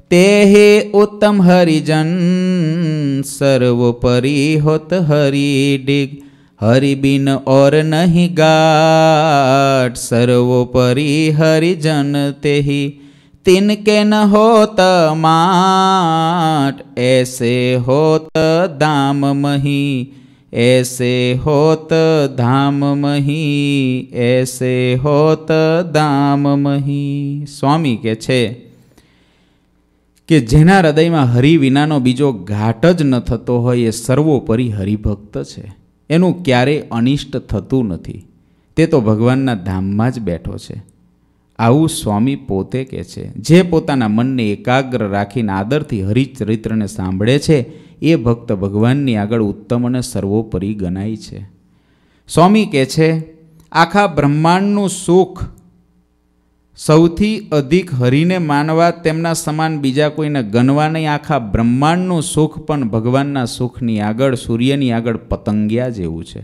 તે હે ઉત્તમ હરિજન સર્વોપરી હોત હરી ડિગ હરિબિન ઓર નહીં ગાટ સર્વોપરી હરિજન તેહી तिनके न होत माट ऐसे होत दाम मही ऐसे होत धाम मही ऐसे હોત દામ મહી સ્વામી કે છે કે જેના હૃદયમાં હરિ વિનાનો બીજો ઘાટ જ ન થતો હોય એ સર્વોપરી હરિભક્ત છે એનું ક્યારેય અનિષ્ટ થતું નથી તે તો ભગવાનના ધામમાં જ બેઠો છે આવું સ્વામી પોતે કહે છે જે પોતાના મનને એકાગ્ર રાખીને આદરથી હરિચરિત્રને સાંભળે છે એ ભક્ત ભગવાનની આગળ ઉત્તમ અને સર્વોપરી ગણાય છે સ્વામી કહે છે આખા બ્રહ્માંડનું સુખ સૌથી અધિક હરિને માનવા તેમના સમાન બીજા કોઈને ગણવા નહીં આખા બ્રહ્માંડનું સુખ પણ ભગવાનના સુખની આગળ સૂર્યની આગળ પતંગિયા જેવું છે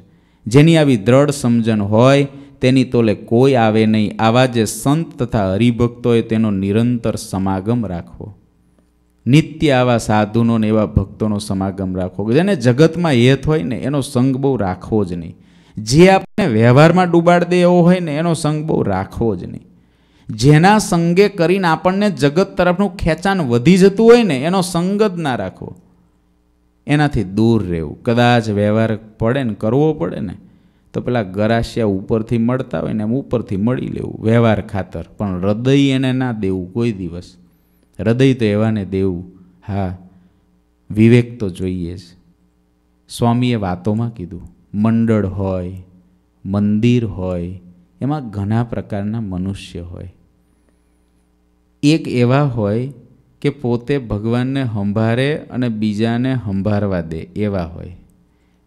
જેની આવી દ્રઢ સમજણ હોય તેની તોલે કોઈ આવે નહીં આવા જે સંત તથા હરિભક્તોએ તેનો નિરંતર સમાગમ રાખવો નિત્ય આવા સાધુનો ને એવા ભક્તોનો સમાગમ રાખવો જેને જગતમાં હેત હોય ને એનો સંગ બહુ રાખવો જ નહીં જે આપણે વ્યવહારમાં ડૂબાડ દે એવો હોય ને એનો સંગ બહુ રાખવો જ નહીં જેના સંગે કરીને આપણને જગત તરફનું ખેંચાણ વધી જતું હોય ને એનો સંગ જ ના રાખવો એનાથી દૂર રહેવું કદાચ વ્યવહાર પડે ને કરવો પડે ને તો પેલા ગરાસિયા ઉપરથી મળતા હોય ને એમ ઉપરથી મળી લેવું વ્યવહાર ખાતર પણ હૃદય એને ના દેવું કોઈ દિવસ હૃદય તો એવાને દેવું હા વિવેક તો જોઈએ જ સ્વામીએ વાતોમાં કીધું મંડળ હોય મંદિર હોય એમાં ઘણા પ્રકારના મનુષ્ય હોય એક એવા હોય કે પોતે ભગવાનને સંભાળે અને બીજાને સંભાળવા દે એવા હોય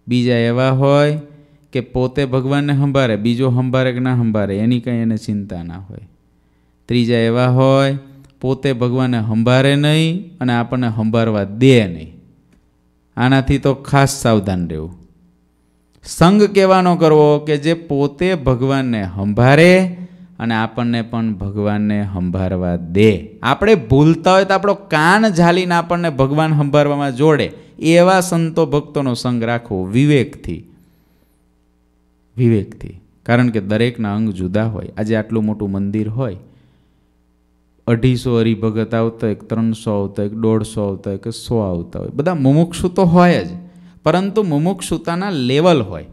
બીજા એવા હોય કે પોતે ભગવાનને સંભાળે બીજો સંભાળે કે ના સંભાળે એની કંઈ એને ચિંતા ના હોય ત્રીજા એવા હોય પોતે ભગવાનને સંભાળે નહીં અને આપણને સંભાળવા દે નહીં આનાથી તો ખાસ સાવધાન રહેવું સંગ કહેવાનો કરવો કે જે પોતે ભગવાનને સંભાળે અને આપણને પણ ભગવાનને સંભાળવા દે આપણે ભૂલતા હોય તો આપણો કાન ઝાલીને આપણને ભગવાન સંભાળવામાં જોડે એવા સંતો ભક્તોનો સંગ રાખવો વિવેકથી વિવેકથી કારણ કે દરેકના અંગ જુદા હોય આજે આટલું મોટું મંદિર હોય અઢીસો હરિભગત આવતા હોય ત્રણસો આવતા એક દોઢસો આવતા એક સો આવતા હોય બધા મુમુક્ષુ તો હોય જ પરંતુ મુમુક્ષુતાના લેવલ હોય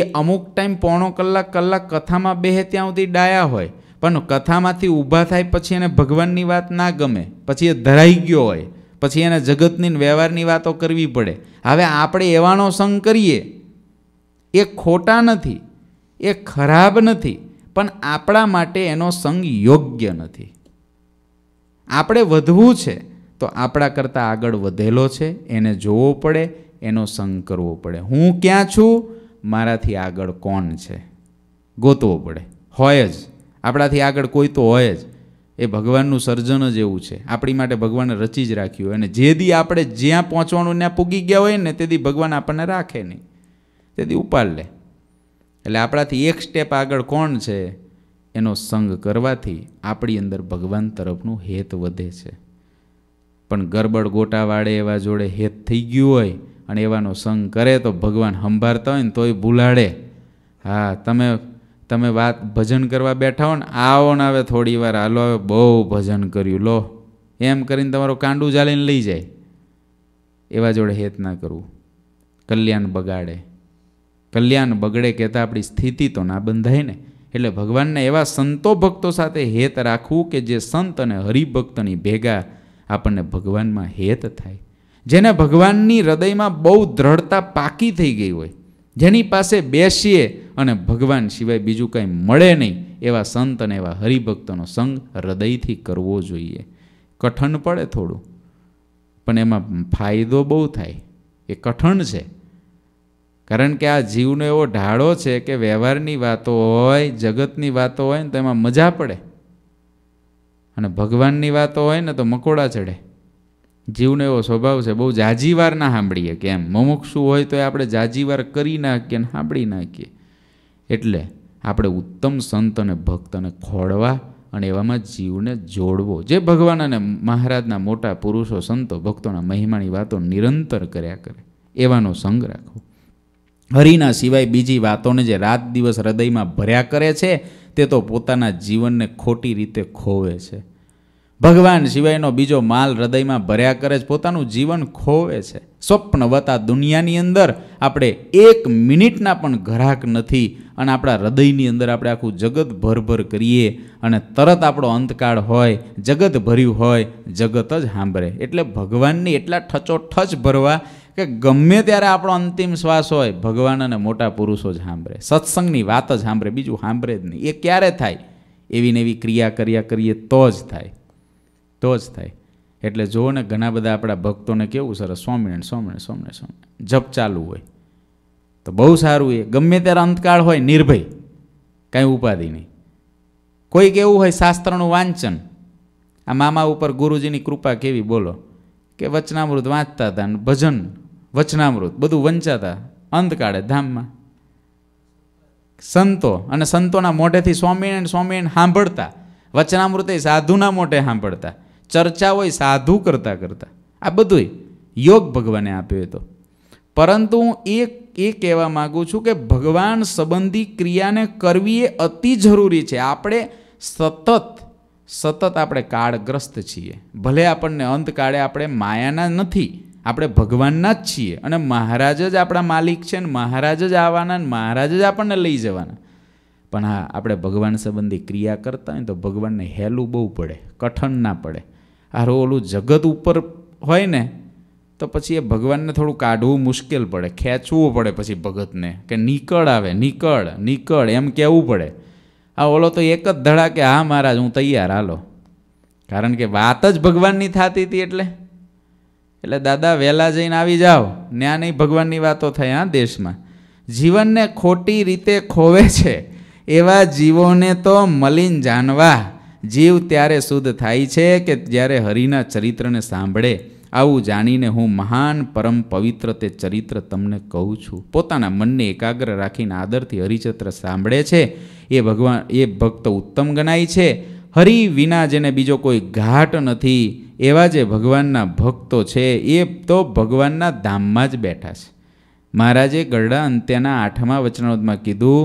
એ અમુક ટાઈમ પોણો કલાક કલાક કથામાં બેહે ત્યાં સુધી ડાયા હોય પણ કથામાંથી ઊભા થાય પછી એને ભગવાનની વાત ના ગમે પછી એ ધરાઈ ગયો હોય પછી એને જગતની વ્યવહારની વાતો કરવી પડે હવે આપણે એવાનો સંગ કરીએ એ ખોટા નથી એ ખરાબ નથી પણ આપણા માટે એનો સંગ યોગ્ય નથી આપણે વધવું છે તો આપણા કરતાં આગળ વધેલો છે એને જોવો પડે એનો સંગ કરવો પડે હું ક્યાં છું મારાથી આગળ કોણ છે ગોતવો પડે હોય જ આપણાથી આગળ કોઈ તો હોય જ એ ભગવાનનું સર્જન જ એવું છે આપણી માટે ભગવાને રચી જ રાખ્યું અને જે દી આપણે જ્યાં પહોંચવાનું ત્યાં પૂગી ગયા હોય ને તે દી ભગવાન આપણને રાખે નહીં તેથી ઉપાડ લે એટલે આપણાથી એક સ્ટેપ આગળ કોણ છે એનો સંગ કરવાથી આપણી અંદર ભગવાન તરફનું હેત વધે છે પણ ગરબડ ગોટાવાળે એવા જોડે હેત થઈ ગયું હોય અને એવાનો સંગ કરે તો ભગવાન સંભાળતા હોય ને તોય ભૂલાડે હા તમે તમે વાત ભજન કરવા બેઠા હો ને આવો ને હવે થોડી વાર હાલો હવે બહુ ભજન કર્યું લો એમ કરીને તમારો કાંડું ચાલીને લઈ જાય એવા જોડે હેત ના કરવું કલ્યાણ બગાડે કલ્યાણ બગડે કહેતા આપણી સ્થિતિ તો ના બંધાય ને એટલે ભગવાનને એવા સંતો ભક્તો સાથે હેત રાખવું કે જે સંત અને હરિભક્તની ભેગા આપણને ભગવાનમાં હેત થાય જેને ભગવાનની હૃદયમાં બહુ દ્રઢતા પાકી થઈ ગઈ હોય જેની પાસે બેસીએ અને ભગવાન સિવાય બીજું કંઈ મળે નહીં એવા સંત અને એવા હરિભક્તોનો સંગ હૃદયથી કરવો જોઈએ કઠણ પડે થોડું પણ એમાં ફાયદો બહુ થાય એ કઠણ છે કારણ કે આ જીવનો એવો ઢાળો છે કે વ્યવહારની વાતો હોય જગતની વાતો હોય ને તો એમાં મજા પડે અને ભગવાનની વાતો હોય ને તો મકોડા ચડે જીવનો એવો સ્વભાવ છે બહુ જાજીવાર ના સાંભળીએ કે એમ મુમુક્ષુ હોય તો એ આપણે જાજીવાર કરી નાખીએ ને સાંભળી નાખીએ એટલે આપણે ઉત્તમ સંત અને ભક્તને ખોળવા અને એવામાં જીવને જોડવો જે ભગવાન અને મહારાજના મોટા પુરુષો સંતો ભક્તોના મહિમાની વાતો નિરંતર કર્યા કરે એવાનો સંગ રાખવો હરિના સિવાય બીજી વાતોને જે રાત દિવસ હૃદયમાં ભર્યા કરે છે તે તો પોતાના જીવનને ખોટી રીતે ખોવે છે ભગવાન સિવાયનો બીજો માલ હૃદયમાં ભર્યા કરે છે પોતાનું જીવન ખોવે છે સ્વપ્નવત આ દુનિયાની અંદર આપણે એક મિનિટના પણ ઘરાક નથી અને આપણા હૃદયની અંદર આપણે આખું જગત ભરભર કરીએ અને તરત આપણો અંતકાળ હોય જગત ભર્યું હોય જગત જ સાંભળે એટલે ભગવાનની એટલા ઠચોઠચ ભરવા કે ગમે ત્યારે આપણો અંતિમ શ્વાસ હોય ભગવાન અને મોટા પુરુષો જ સાંભળે સત્સંગની વાત જ સાંભળે બીજું સાંભળે જ નહીં એ ક્યારે થાય એવી ને એવી ક્રિયા કર્યા કરીએ તો જ થાય તો જ થાય એટલે જુઓ ને ઘણા બધા આપણા ભક્તોને કેવું સરસ સ્વામિનારાયણ સ્વામિનારાયણ સ્વામિનારાયણ સ્વામિનારાયણ જપ ચાલુ હોય તો બહુ સારું એ ગમે ત્યારે અંતકાળ હોય નિર્ભય કાંઈ ઉપાધિ નહીં કોઈક એવું હોય શાસ્ત્રનું વાંચન આ મામા ઉપર ગુરુજીની કૃપા કેવી બોલો કે વચનામૃત વાંચતા હતા ભજન વચનામૃત બધું વંચાતા અંતકાળે ધામમાં સંતો અને સંતોના મોઢેથી સ્વામિનારાયણ સ્વામિનારાયણ સાંભળતા વચનામૃત સાધુના મોઢે સાંભળતા ચર્ચા હોય સાધુ કરતાં કરતાં આ બધું યોગ ભગવાને આપ્યો હતો પરંતુ હું એ એ કહેવા માગું છું કે ભગવાન સંબંધી ક્રિયાને કરવી એ અતિ જરૂરી છે આપણે સતત સતત આપણે કાળગ્રસ્ત છીએ ભલે આપણને અંતકાળે આપણે માયાના નથી આપણે ભગવાનના જ છીએ અને મહારાજ જ આપણા માલિક છે ને મહારાજ જ આવવાના ને મહારાજ જ આપણને લઈ જવાના પણ હા આપણે ભગવાન સંબંધી ક્રિયા કરતા હોય તો ભગવાનને હેલું બહુ પડે કઠણ ના પડે આ ઓલું જગત ઉપર હોય ને તો પછી એ ભગવાનને થોડું કાઢવું મુશ્કેલ પડે ખેંચવું પડે પછી ભગતને કે નીકળ આવે નીકળ નીકળ એમ કહેવું પડે આ ઓલો તો એક જ ધડા કે હા મહારાજ હું તૈયાર હાલો કારણ કે વાત જ ભગવાનની થતી હતી એટલે એટલે દાદા વહેલા જઈને આવી જાઓ ન્યા નહીં ભગવાનની વાતો થઈ આ દેશમાં જીવનને ખોટી રીતે ખોવે છે એવા જીવોને તો મલિન જાણવા જીવ ત્યારે શુદ્ધ થાય છે કે જ્યારે હરિના ચરિત્રને સાંભળે આવું જાણીને હું મહાન પરમ પવિત્ર તે ચરિત્ર તમને કહું છું પોતાના મનને એકાગ્ર રાખીને આદરથી હરિચત્ર સાંભળે છે એ ભગવાન એ ભક્ત ઉત્તમ ગણાય છે હરિ વિના જેને બીજો કોઈ ઘાટ નથી એવા જે ભગવાનના ભક્તો છે એ તો ભગવાનના ધામમાં જ બેઠા છે મહારાજે ગરડા અંત્યના આઠમા વચનાવદમાં કીધું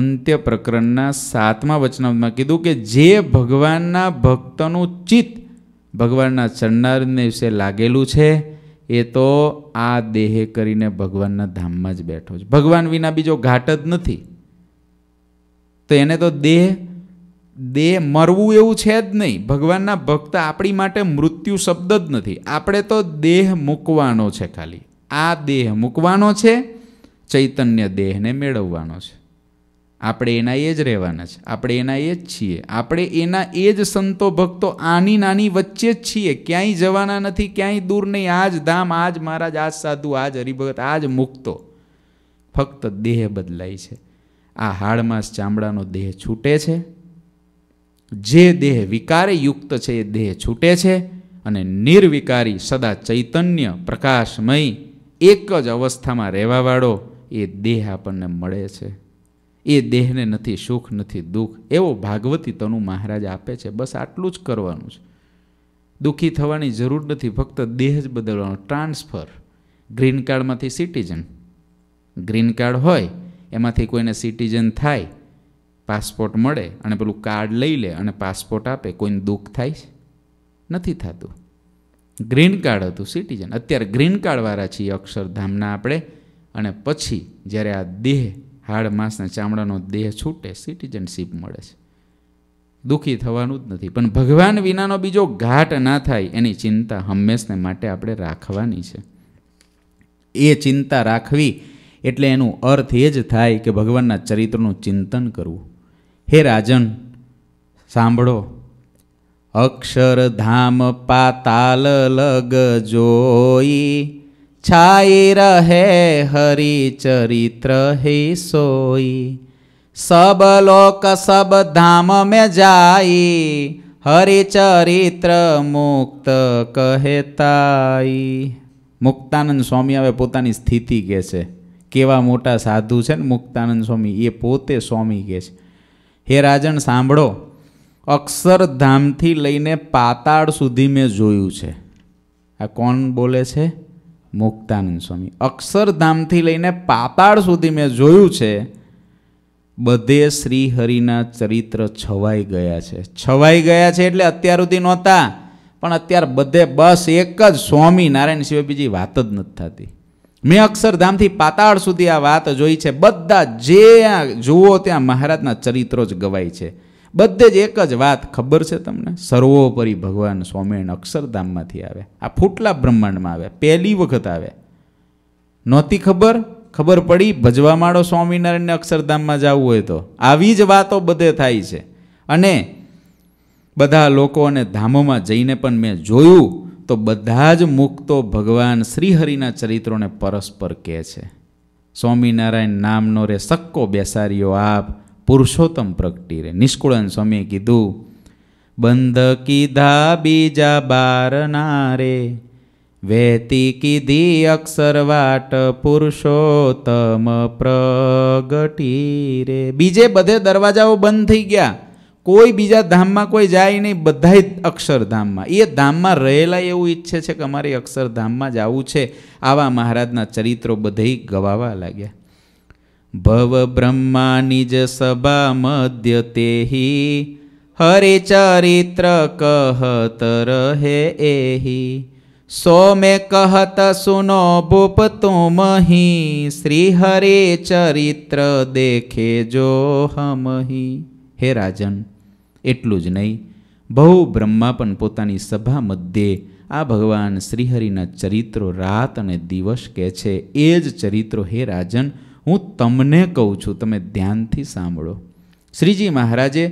અંત્ય પ્રકરણના સાતમા વચનાવદમાં કીધું કે જે ભગવાનના ભક્તનું ચિત્ત ભગવાનના ચરનારને વિશે લાગેલું છે એ તો આ દેહે કરીને ભગવાનના ધામમાં જ બેઠો છે ભગવાન વિના બીજો ઘાટ જ નથી તો એને તો દેહ દેહ મરવું એવું છે જ નહીં ભગવાનના ભક્ત આપણી માટે મૃત્યુ શબ્દ જ નથી આપણે તો દેહ મૂકવાનો છે ખાલી આ દેહ મૂકવાનો છે ચૈતન્ય દેહને મેળવવાનો છે આપણે એના એ જ રહેવાના છે આપણે એના એ જ છીએ આપણે એના એ જ સંતો ભક્તો આની નાની વચ્ચે જ છીએ ક્યાંય જવાના નથી ક્યાંય દૂર નહીં આ જ ધામ આ જ મહારાજ આ જ સાધુ આ જ હરિભગત આ જ મુક્તો ફક્ત દેહ બદલાય છે આ હાડમાસ ચામડાનો દેહ છૂટે છે જે દેહ વિકારે યુક્ત છે એ દેહ છૂટે છે અને નિર્વિકારી સદા ચૈતન્ય પ્રકાશમય એક જ અવસ્થામાં રહેવાવાળો એ દેહ આપણને મળે છે એ દેહને નથી સુખ નથી દુઃખ એવો ભાગવતી તનુ મહારાજ આપે છે બસ આટલું જ કરવાનું છે દુઃખી થવાની જરૂર નથી ફક્ત દેહ જ બદલવાનો ટ્રાન્સફર ગ્રીન કાર્ડમાંથી સિટીઝન ગ્રીન કાર્ડ હોય એમાંથી કોઈને સિટીઝન થાય પાસપોર્ટ મળે અને પેલું કાર્ડ લઈ લે અને પાસપોર્ટ આપે કોઈને દુઃખ થાય છે નથી થતું ગ્રીન કાર્ડ હતું સિટીઝન અત્યારે ગ્રીન કાર્ડવાળા છીએ અક્ષરધામના આપણે અને પછી જ્યારે આ દેહ હાડ માંસને ચામડાનો દેહ છૂટે સિટીઝનશીપ મળે છે દુઃખી થવાનું જ નથી પણ ભગવાન વિનાનો બીજો ઘાટ ના થાય એની ચિંતા હંમેશને માટે આપણે રાખવાની છે એ ચિંતા રાખવી એટલે એનું અર્થ એ જ થાય કે ભગવાનના ચરિત્રનું ચિંતન કરવું હે રાજન સાંભળો અક્ષરધામ પાતાલ લગ જોઈ છાઈ રહે હરિચરિત્ર હે સોઈ સબ લોક સબ ધામ મેં જાઈ હરિચરિત્ર મુક્ત કહેતાઈ મુક્તાનંદ સ્વામી હવે પોતાની સ્થિતિ કહે છે કેવા મોટા સાધુ છે ને મુક્તાનંદ સ્વામી એ પોતે સ્વામી કહે છે હે રાજન સાંભળો અક્ષરધામથી લઈને પાતાળ સુધી મેં જોયું છે આ કોણ બોલે છે મુક્તાનંદ સ્વામી અક્ષરધામથી લઈને પાતાળ સુધી મેં જોયું છે બધે શ્રી હરિના ચરિત્ર છવાઈ ગયા છે છવાઈ ગયા છે એટલે અત્યાર સુધી નહોતા પણ અત્યારે બધે બસ એક જ સ્વામી નારાયણ સિવાય બીજી વાત જ નથી થતી મેં અક્ષરધામથી પાતાળ સુધી આ વાત જોઈ છે બધા જે આ જુઓ ત્યાં મહારાજના ચરિત્રો જ ગવાય છે બધે જ એક જ વાત ખબર છે તમને સર્વોપરી ભગવાન સ્વામિનારાયણ અક્ષરધામમાંથી આવે આ ફૂટલા બ્રહ્માંડમાં આવે પહેલી વખત આવે નહોતી ખબર ખબર પડી ભજવા માંડો સ્વામિનારાયણને અક્ષરધામમાં જવું હોય તો આવી જ વાતો બધે થાય છે અને બધા લોકો અને ધામોમાં જઈને પણ મેં જોયું તો બધા જ મુક્તો ભગવાન શ્રીહરિના ચરિત્રોને પરસ્પર કહે છે સ્વામિનારાયણ નામનો રે સક્કો બેસારીઓ આપ પુરુષોત્તમ પ્રગટી રે નિષ્કુળન સ્વામીએ કીધું બંધ કીધા બીજા બારના રે વેતી કીધી વાટ પુરુષોત્તમ પ્રગટી રે બીજે બધે દરવાજાઓ બંધ થઈ ગયા કોઈ બીજા ધામમાં કોઈ જાય નહીં બધા જ અક્ષરધામમાં એ ધામમાં રહેલા એવું ઈચ્છે છે કે અમારે અક્ષરધામમાં જવું છે આવા મહારાજના ચરિત્રો બધે ગવાવા લાગ્યા ભવ બ્રહ્મા નિજ સભા મધ્ય તેહી હરે ચરિત્ર કહત રહે એહી સો મેં કહત સુનો ભૂપ તુમહી શ્રી હરે ચરિત્ર દેખે જો હમહી હે રાજન એટલું જ નહીં બહુ બ્રહ્મા પણ પોતાની સભા મધ્યે આ ભગવાન શ્રીહરિના ચરિત્રો રાત અને દિવસ કહે છે એ જ ચરિત્રો હે રાજન હું તમને કહું છું તમે ધ્યાનથી સાંભળો શ્રીજી મહારાજે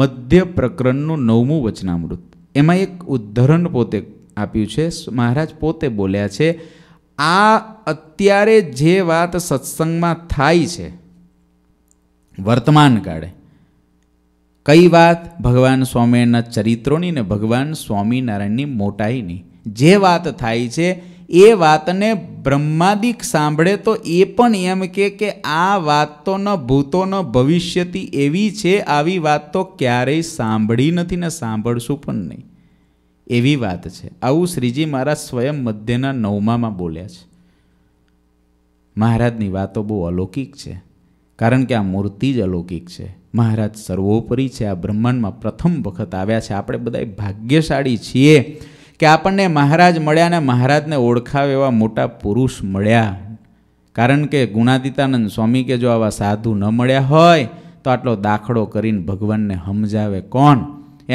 મધ્ય પ્રકરણનું નવમું વચનામૃત એમાં એક ઉદ્ધરણ પોતે આપ્યું છે મહારાજ પોતે બોલ્યા છે આ અત્યારે જે વાત સત્સંગમાં થાય છે વર્તમાન કાળે કઈ વાત ભગવાન સ્વામિનારાયણના ચરિત્રોની ને ભગવાન સ્વામિનારાયણની મોટાઈની જે વાત થાય છે એ વાતને બ્રહ્માદિક સાંભળે તો એ પણ એમ કે કે આ વાત તો ન ભૂતો ન ભવિષ્યથી એવી છે આવી વાત તો ક્યારેય સાંભળી નથી ને સાંભળશું પણ નહીં એવી વાત છે આવું શ્રીજી મારા સ્વયં મધ્યના નવમામાં બોલ્યા છે મહારાજની વાતો બહુ અલૌકિક છે કારણ કે આ મૂર્તિ જ અલૌકિક છે મહારાજ સર્વોપરી છે આ બ્રહ્માંડમાં પ્રથમ વખત આવ્યા છે આપણે બધા ભાગ્યશાળી છીએ કે આપણને મહારાજ મળ્યા ને મહારાજને ઓળખાવે એવા મોટા પુરુષ મળ્યા કારણ કે ગુણાદિતાનંદ સ્વામી કે જો આવા સાધુ ન મળ્યા હોય તો આટલો દાખલો કરીને ભગવાનને સમજાવે કોણ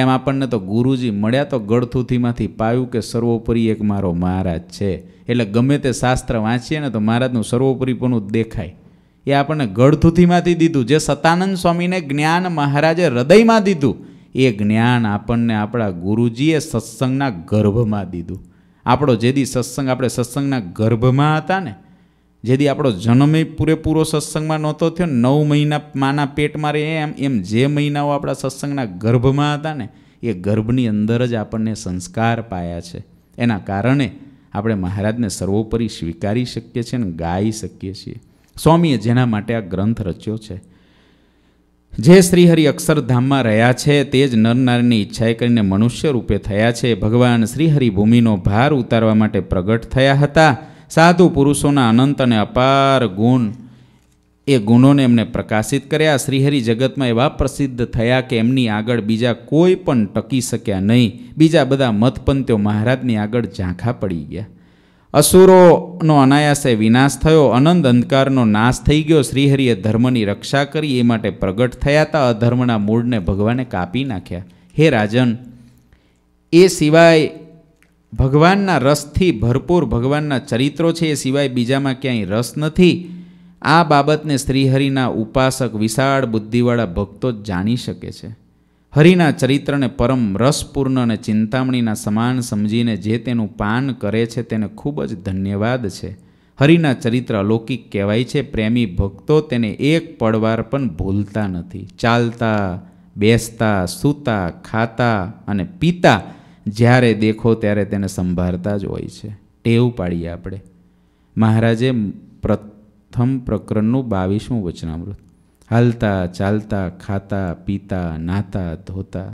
એમ આપણને તો ગુરુજી મળ્યા તો ગળથુથીમાંથી પાયું કે સર્વોપરી એક મારો મહારાજ છે એટલે ગમે તે શાસ્ત્ર વાંચીએ ને તો મહારાજનું સર્વોપરીપણું દેખાય એ આપણને ગળથુથીમાંથી દીધું જે સતાનંદ સ્વામીને જ્ઞાન મહારાજે હૃદયમાં દીધું એ જ્ઞાન આપણને આપણા ગુરુજીએ સત્સંગના ગર્ભમાં દીધું આપણો જેદી સત્સંગ આપણે સત્સંગના ગર્ભમાં હતા ને જેદી આપણો જન્મે પૂરેપૂરો સત્સંગમાં નહોતો થયો નવ મહિના માના પેટમાં રહે એમ એમ જે મહિનાઓ આપણા સત્સંગના ગર્ભમાં હતા ને એ ગર્ભની અંદર જ આપણને સંસ્કાર પાયા છે એના કારણે આપણે મહારાજને સર્વોપરી સ્વીકારી શકીએ છીએ અને ગાઈ શકીએ છીએ સ્વામીએ જેના માટે આ ગ્રંથ રચ્યો છે જે શ્રીહરિ અક્ષરધામમાં રહ્યા છે તે જ નરનારની ઈચ્છાએ કરીને મનુષ્ય રૂપે થયા છે ભગવાન શ્રીહરિ ભૂમિનો ભાર ઉતારવા માટે પ્રગટ થયા હતા સાધુ પુરુષોના અનંત અને અપાર ગુણ એ ગુણોને એમને પ્રકાશિત કર્યા શ્રીહરિ જગતમાં એવા પ્રસિદ્ધ થયા કે એમની આગળ બીજા કોઈ પણ ટકી શક્યા નહીં બીજા બધા મતપંથીઓ મહારાજની આગળ ઝાંખા પડી ગયા અસુરોનો અનાયાસે વિનાશ થયો અનંત અંધકારનો નાશ થઈ ગયો શ્રીહરિએ ધર્મની રક્ષા કરી એ માટે પ્રગટ થયા હતા અધર્મના મૂળને ભગવાને કાપી નાખ્યા હે રાજન એ સિવાય ભગવાનના રસથી ભરપૂર ભગવાનના ચરિત્રો છે એ સિવાય બીજામાં ક્યાંય રસ નથી આ બાબતને શ્રીહરિના ઉપાસક વિશાળ બુદ્ધિવાળા ભક્તો જાણી શકે છે હરિના ચરિત્રને પરમ રસપૂર્ણ અને ચિંતામણીના સમાન સમજીને જે તેનું પાન કરે છે તેને ખૂબ જ ધન્યવાદ છે હરિના ચરિત્ર અલૌકિક કહેવાય છે પ્રેમી ભક્તો તેને એક પડવાર પણ ભૂલતા નથી ચાલતા બેસતા સૂતા ખાતા અને પીતા જ્યારે દેખો ત્યારે તેને સંભાળતા જ હોય છે ટેવ પાડીએ આપણે મહારાજે પ્રથમ પ્રકરણનું બાવીસમું વચનામૃત હાલતા ચાલતા ખાતા પીતા નાતા ધોતા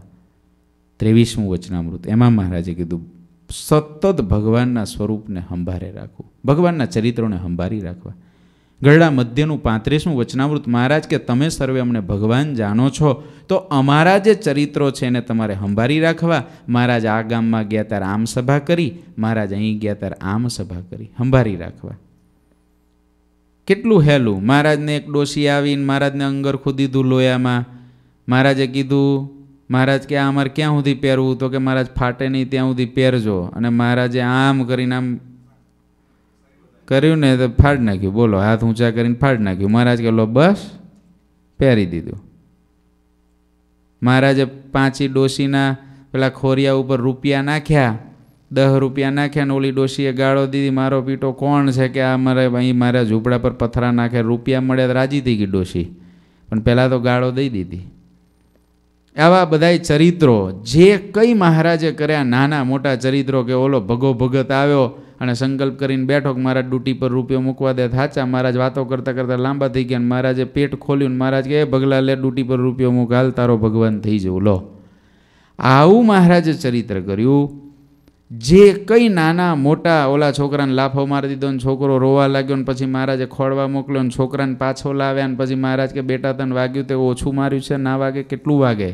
ત્રેવીસમું વચનામૃત એમાં મહારાજે કીધું સતત ભગવાનના સ્વરૂપને સંભારે રાખવું ભગવાનના ચરિત્રોને સંભારી રાખવા ગરડા મધ્યનું પાંત્રીસમું વચનામૃત મહારાજ કે તમે સર્વે અમને ભગવાન જાણો છો તો અમારા જે ચરિત્રો છે એને તમારે સંભારી રાખવા મહારાજ આ ગામમાં ગયા ત્યારે આમ સભા કરી મહારાજ અહીં ગયા ત્યારે આમ સભા કરી સંભારી રાખવા કેટલું હેલું મહારાજને એક ડોશી આવીને મહારાજને અંગરખું દીધું લોયામાં મહારાજે કીધું મહારાજ કે આ અમારે ક્યાં સુધી પહેરવું તો કે મહારાજ ફાટે નહીં ત્યાં સુધી પહેરજો અને મહારાજે આમ કરીને આમ કર્યું ને તો ફાડ નાખ્યું બોલો હાથ ઊંચા કરીને ફાડ નાખ્યું મહારાજ કે લો બસ પહેરી દીધું મહારાજે પાંચી ડોશીના પેલા ખોરિયા ઉપર રૂપિયા નાખ્યા દહ રૂપિયા નાખ્યા ને ઓલી ડોશીએ ગાળો દીધી મારો પીટો કોણ છે કે આ મારે અહીં મારા ઝૂંપડા પર પથરા નાખે રૂપિયા મળ્યા રાજી થઈ ગઈ ડોશી પણ પહેલાં તો ગાળો દઈ દીધી આવા બધાય ચરિત્રો જે કંઈ મહારાજે કર્યા નાના મોટા ચરિત્રો કે ઓલો ભગો ભગત આવ્યો અને સંકલ્પ કરીને બેઠો કે મારા ડ્યુટી પર રૂપિયો મૂકવા દે થાચા મહારાજ વાતો કરતાં કરતાં લાંબા થઈ ગયા મહારાજે પેટ ખોલ્યું ને મહારાજ કે ભગલા લે ડ્યુટી પર રૂપિયો મૂક હાલ તારો ભગવાન થઈ જવું લો આવું મહારાજે ચરિત્ર કર્યું જે કંઈ નાના મોટા ઓલા છોકરાને લાફો મારી દીધો ને છોકરો રોવા લાગ્યો ને પછી મહારાજે ખોળવા મોકલ્યો ને છોકરાને પાછો લાવ્યા ને પછી મહારાજ કે બેટા તને વાગ્યું તે ઓછું માર્યું છે ના વાગે કેટલું વાગે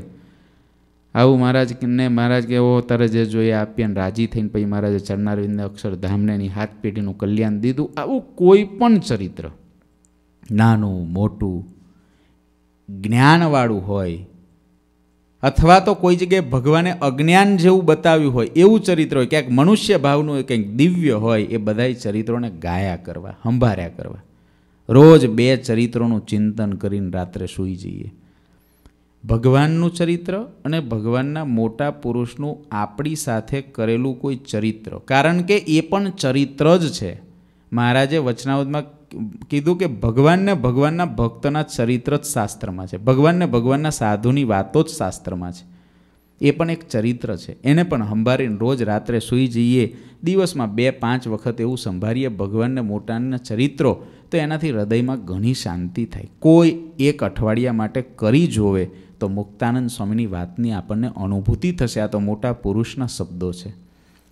આવું મહારાજ મહારાજને મહારાજ કે ઓ તારે જે જોઈએ આપીએ ને રાજી થઈને પછી મહારાજે ચરનારવિંદ અક્ષરધામને એની હાથ પેઢીનું કલ્યાણ દીધું આવું કોઈ પણ ચરિત્ર નાનું મોટું જ્ઞાનવાળું હોય અથવા તો કોઈ જગ્યાએ ભગવાને અજ્ઞાન જેવું બતાવ્યું હોય એવું ચરિત્ર હોય ક્યાંક મનુષ્ય ભાવનું કંઈક દિવ્ય હોય એ બધાય ચરિત્રોને ગાયા કરવા હંભાર્યા કરવા રોજ બે ચરિત્રોનું ચિંતન કરીને રાત્રે સૂઈ જઈએ ભગવાનનું ચરિત્ર અને ભગવાનના મોટા પુરુષનું આપણી સાથે કરેલું કોઈ ચરિત્ર કારણ કે એ પણ ચરિત્ર જ છે મહારાજે વચનાવદમાં કીધું કે ભગવાનને ભગવાનના ભક્તના ચરિત્ર જ શાસ્ત્રમાં છે ભગવાનને ભગવાનના સાધુની વાતો જ શાસ્ત્રમાં છે એ પણ એક ચરિત્ર છે એને પણ સંભાળીને રોજ રાત્રે સૂઈ જઈએ દિવસમાં બે પાંચ વખત એવું સંભાળીએ ભગવાનને મોટાના ચરિત્રો તો એનાથી હૃદયમાં ઘણી શાંતિ થાય કોઈ એક અઠવાડિયા માટે કરી જોવે તો મુક્તાનંદ સ્વામીની વાતની આપણને અનુભૂતિ થશે આ તો મોટા પુરુષના શબ્દો છે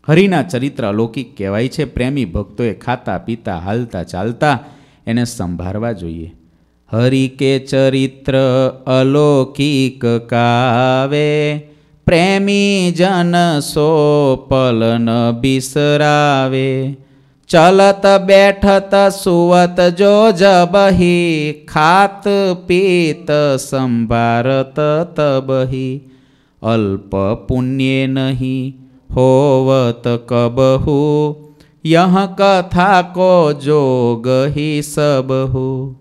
હરિના ચરિત્ર અલૌકિક કહેવાય છે પ્રેમી ભક્તોએ ખાતા પીતા હાલતા ચાલતા એને સંભાળવા જોઈએ હરિ કે ચરિત્ર અલૌકિક કાવે પ્રેમી જન સો પલન બિસરાવે ચલત બેઠત સુવત જો જબહી ખાત પીત સંભારત તબહી અલ્પ પુણ્યે નહીં होवत कबहु यह कथा को जोग ही सबहु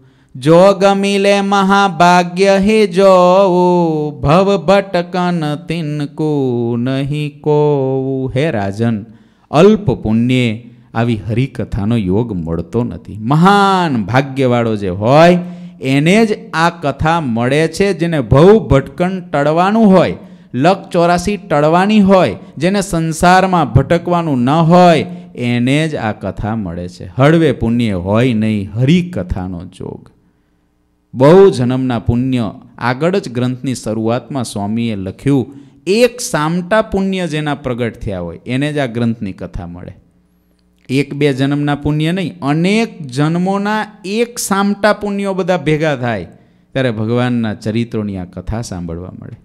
जोग मिले महाभाग्य ही जो भव भटकन तिनकू नहीं को હે રાજન અલ્પ પુણ્યે આવી હરિકથાનો યોગ મળતો નથી મહાન ભાગ્યવાળો જે હોય એને જ આ કથા મળે છે જેને ભવ ભટકણ ટળવાનું હોય લક ચોરાસી ટળવાની હોય જેને સંસારમાં ભટકવાનું ન હોય એને જ આ કથા મળે છે હળવે પુણ્ય હોય નહીં હરિકથાનો જોગ બહુ જન્મના પુણ્ય આગળ જ ગ્રંથની શરૂઆતમાં સ્વામીએ લખ્યું એક સામટા પુણ્ય જેના પ્રગટ થયા હોય એને જ આ ગ્રંથની કથા મળે એક બે જન્મના પુણ્ય નહીં અનેક જન્મોના એક સામટા પુણ્યો બધા ભેગા થાય ત્યારે ભગવાનના ચરિત્રોની આ કથા સાંભળવા મળે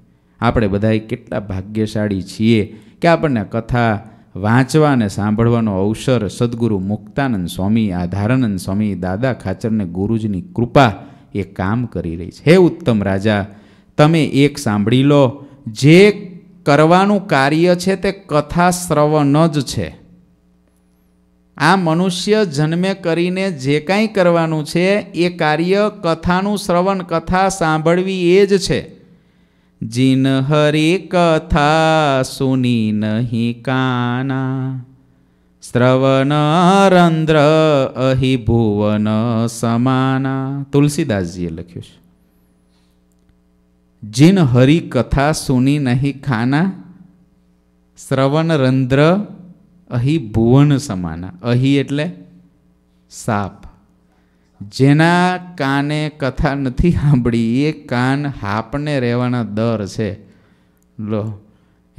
આપણે બધાએ કેટલા ભાગ્યશાળી છીએ કે આપણને કથા વાંચવા અને સાંભળવાનો અવસર સદગુરુ મુક્તાનંદ સ્વામી આધારાનંદ સ્વામી દાદા ખાચરને ગુરુજીની કૃપા એ કામ કરી રહી છે હે ઉત્તમ રાજા તમે એક સાંભળી લો જે કરવાનું કાર્ય છે તે કથા શ્રવણ જ છે આ મનુષ્ય જન્મે કરીને જે કાંઈ કરવાનું છે એ કાર્ય કથાનું શ્રવણ કથા સાંભળવી એ જ છે જીન હરી કથા સુની નહીં કાના શ્રવણ રંધ્ર અહી ભુવન સમાના તુલસીદાસજીએ લખ્યું છે જીન હરી કથા સુની નહીં ખાના શ્રવણ રંધ્ર અહી ભુવન સમાના અહી એટલે સાપ જેના કાને કથા નથી સાંભળી એ કાન હાપને રહેવાના દર છે લો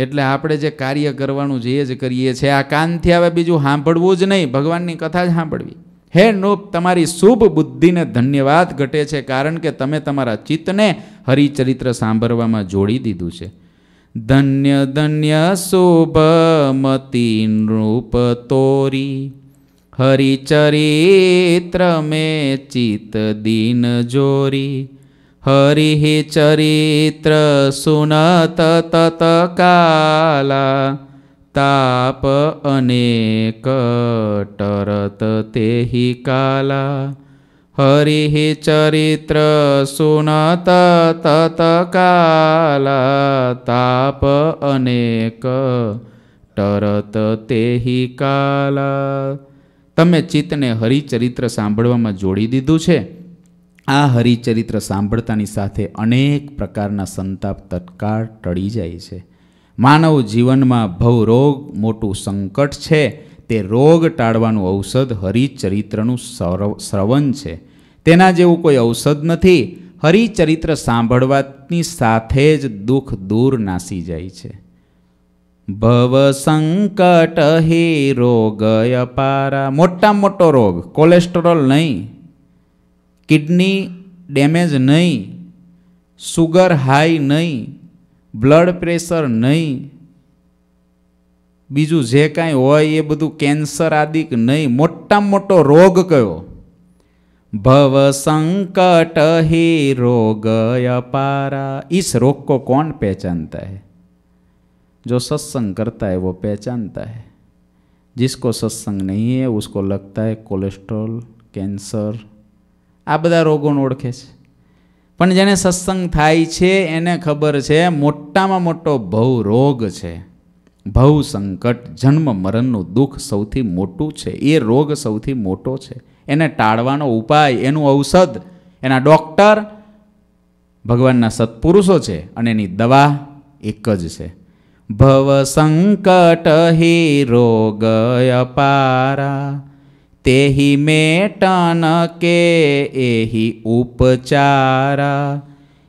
એટલે આપણે જે કાર્ય કરવાનું જે જ કરીએ છીએ આ કાનથી હવે બીજું સાંભળવું જ નહીં ભગવાનની કથા જ સાંભળવી હે નોપ તમારી શુભ બુદ્ધિને ધન્યવાદ ઘટે છે કારણ કે તમે તમારા ચિત્તને હરિચરિત્ર સાંભળવામાં જોડી દીધું છે ધન્ય ધન્ય શુભ મતી નૃપ તોરી હરિચરિત્ર મેં ચિત દીન જોરી હરિ ચરિત્ર સુનત તતકાલા તાપ અનેક ટરત તેહિ કાલા હરિ ચરિત્ર સુનત તતકાલા તાપ અનેક ટરત તેહિ કાલા તમે ચિત્તને હરિચરિત્ર સાંભળવામાં જોડી દીધું છે આ હરિચરિત્ર સાંભળતાની સાથે અનેક પ્રકારના સંતાપ તત્કાળ ટળી જાય છે માનવ જીવનમાં ભવરોગ મોટું સંકટ છે તે રોગ ટાળવાનું ઔષધ હરિચરિત્રનું શ્રવણ છે તેના જેવું કોઈ ઔષધ નથી હરિચરિત્ર સાંભળવાની સાથે જ દુઃખ દૂર નાસી જાય છે ભવસંકટ હિ રોગ અપારા મોટામાં મોટો રોગ કોલેસ્ટ્રોલ નહીં કિડની ડેમેજ નહીં સુગર હાઈ નહીં બ્લડ પ્રેશર નહીં બીજું જે કાંઈ હોય એ બધું કેન્સર આદિક નહીં મોટામાં મોટો રોગ કયો ભવસંકટ સંકટ હે રોગ ઈસ રોગ કો કોણ પહેચાનતા હૈ जो सत्संग करता है वो पहचानता है जिसको સત્સંગ નહીં હે उसको लगता है કોલેસ્ટ્રોલ કેન્સર આ બધા રોગોને ઓળખે છે પણ જેને સત્સંગ થાય છે એને ખબર છે મોટામાં મોટો ભવ રોગ છે ભવ સંકટ જન્મ મરણનું દુઃખ સૌથી મોટું છે એ રોગ સૌથી મોટો છે એને ટાળવાનો ઉપાય એનું ઔષધ એના ડૉક્ટર ભગવાનના સત્પુરુષો છે અને એની દવા એક જ છે ભવસંકટ હિ રોગ અપારા તેહિ મેટન કે એહિ ઉપચારા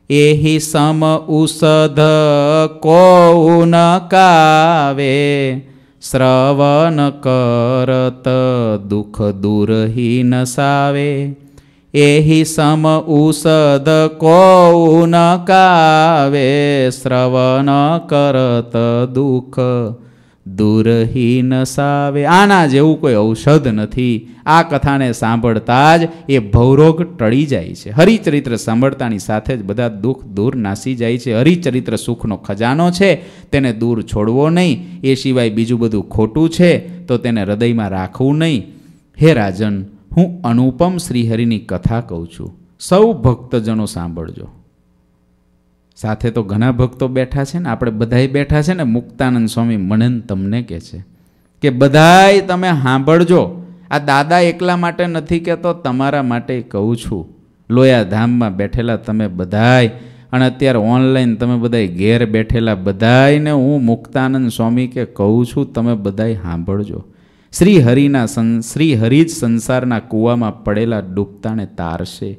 એહિ સમ ઉષધ કોન કાવે શ્રવણ કરત દુઃખ દુરહીન સાવે एहि સમ ઉષદ को न कावे श्रवण કરત દુઃખ દુરહીન સાવે આના જેવું કોઈ ઔષધ નથી આ કથાને સાંભળતા જ એ ભવરોગ ટળી જાય છે હરિચરિત્ર સાંભળતાની સાથે જ બધા દુઃખ દૂર નાસી જાય છે હરિચરિત્ર સુખનો ખજાનો છે તેને દૂર છોડવો નહીં એ સિવાય બીજું બધું ખોટું છે તો તેને હૃદયમાં રાખવું નહીં હે રાજન હું અનુપમ શ્રીહરિની કથા કહું છું સૌ ભક્તજનો સાંભળજો સાથે તો ઘણા ભક્તો બેઠા છે ને આપણે બધાય બેઠા છે ને મુક્તાનંદ સ્વામી મનન તમને કહે છે કે બધાય તમે સાંભળજો આ દાદા એકલા માટે નથી કહેતો તમારા માટે કહું છું લોયા ધામમાં બેઠેલા તમે બધાય અને અત્યારે ઓનલાઈન તમે બધાય ઘેર બેઠેલા બધાયને હું મુક્તાનંદ સ્વામી કે કહું છું તમે બધાય સાંભળજો શ્રીહરિના સં શ્રી જ સંસારના કૂવામાં પડેલા ડૂબતાને તારશે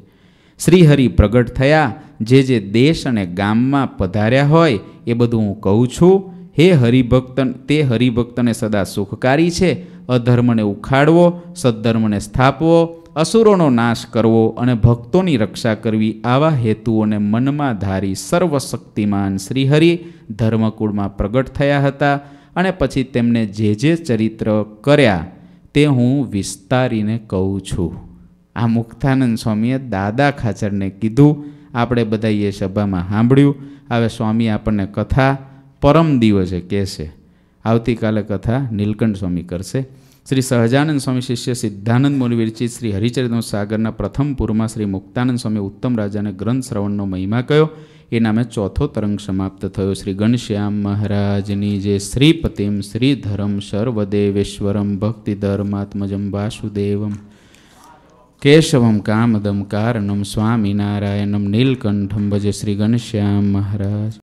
શ્રીહરિ પ્રગટ થયા જે જે દેશ અને ગામમાં પધાર્યા હોય એ બધું હું કહું છું હે હરિભક્તન તે હરિભક્તને સદા સુખકારી છે અધર્મને ઉખાડવો સદ્ધર્મને સ્થાપવો અસુરોનો નાશ કરવો અને ભક્તોની રક્ષા કરવી આવા હેતુઓને મનમાં ધારી સર્વશક્તિમાન શ્રીહરિ ધર્મકુળમાં પ્રગટ થયા હતા અને પછી તેમને જે જે ચરિત્ર કર્યા તે હું વિસ્તારીને કહું છું આ મુક્તાનંદ સ્વામીએ દાદા ખાચરને કીધું આપણે બધાએ સભામાં સાંભળ્યું હવે સ્વામી આપણને કથા પરમ દિવસે કહેશે આવતીકાલે કથા નીલકંઠ સ્વામી કરશે શ્રી સહજાનંદ સ્વામી શિષ્ય સિદ્ધાનંદ મુનિ શ્રી હરિચરિત સાગરના પ્રથમ પૂરમાં શ્રી મુક્તાનંદ સ્વામી ઉત્તમ રાજાને ગ્રંથ શ્રવણનો મહિમા કયો એ નામે ચોથો તરંગ સમાપ્ત થયો શ્રી ઘનશ્યામ મહારાજની જે શ્રીપતિમ શ્રીધરમ સર્વદેવેશ્વરમ ભક્તિ ધર્માત્મજમ વાસુદેવમ કેશવમ કામદમ કારણમ સ્વામિનારાયણમ નીલકંઠમ ભજે શ્રી ઘનશ્યામ મહારાજ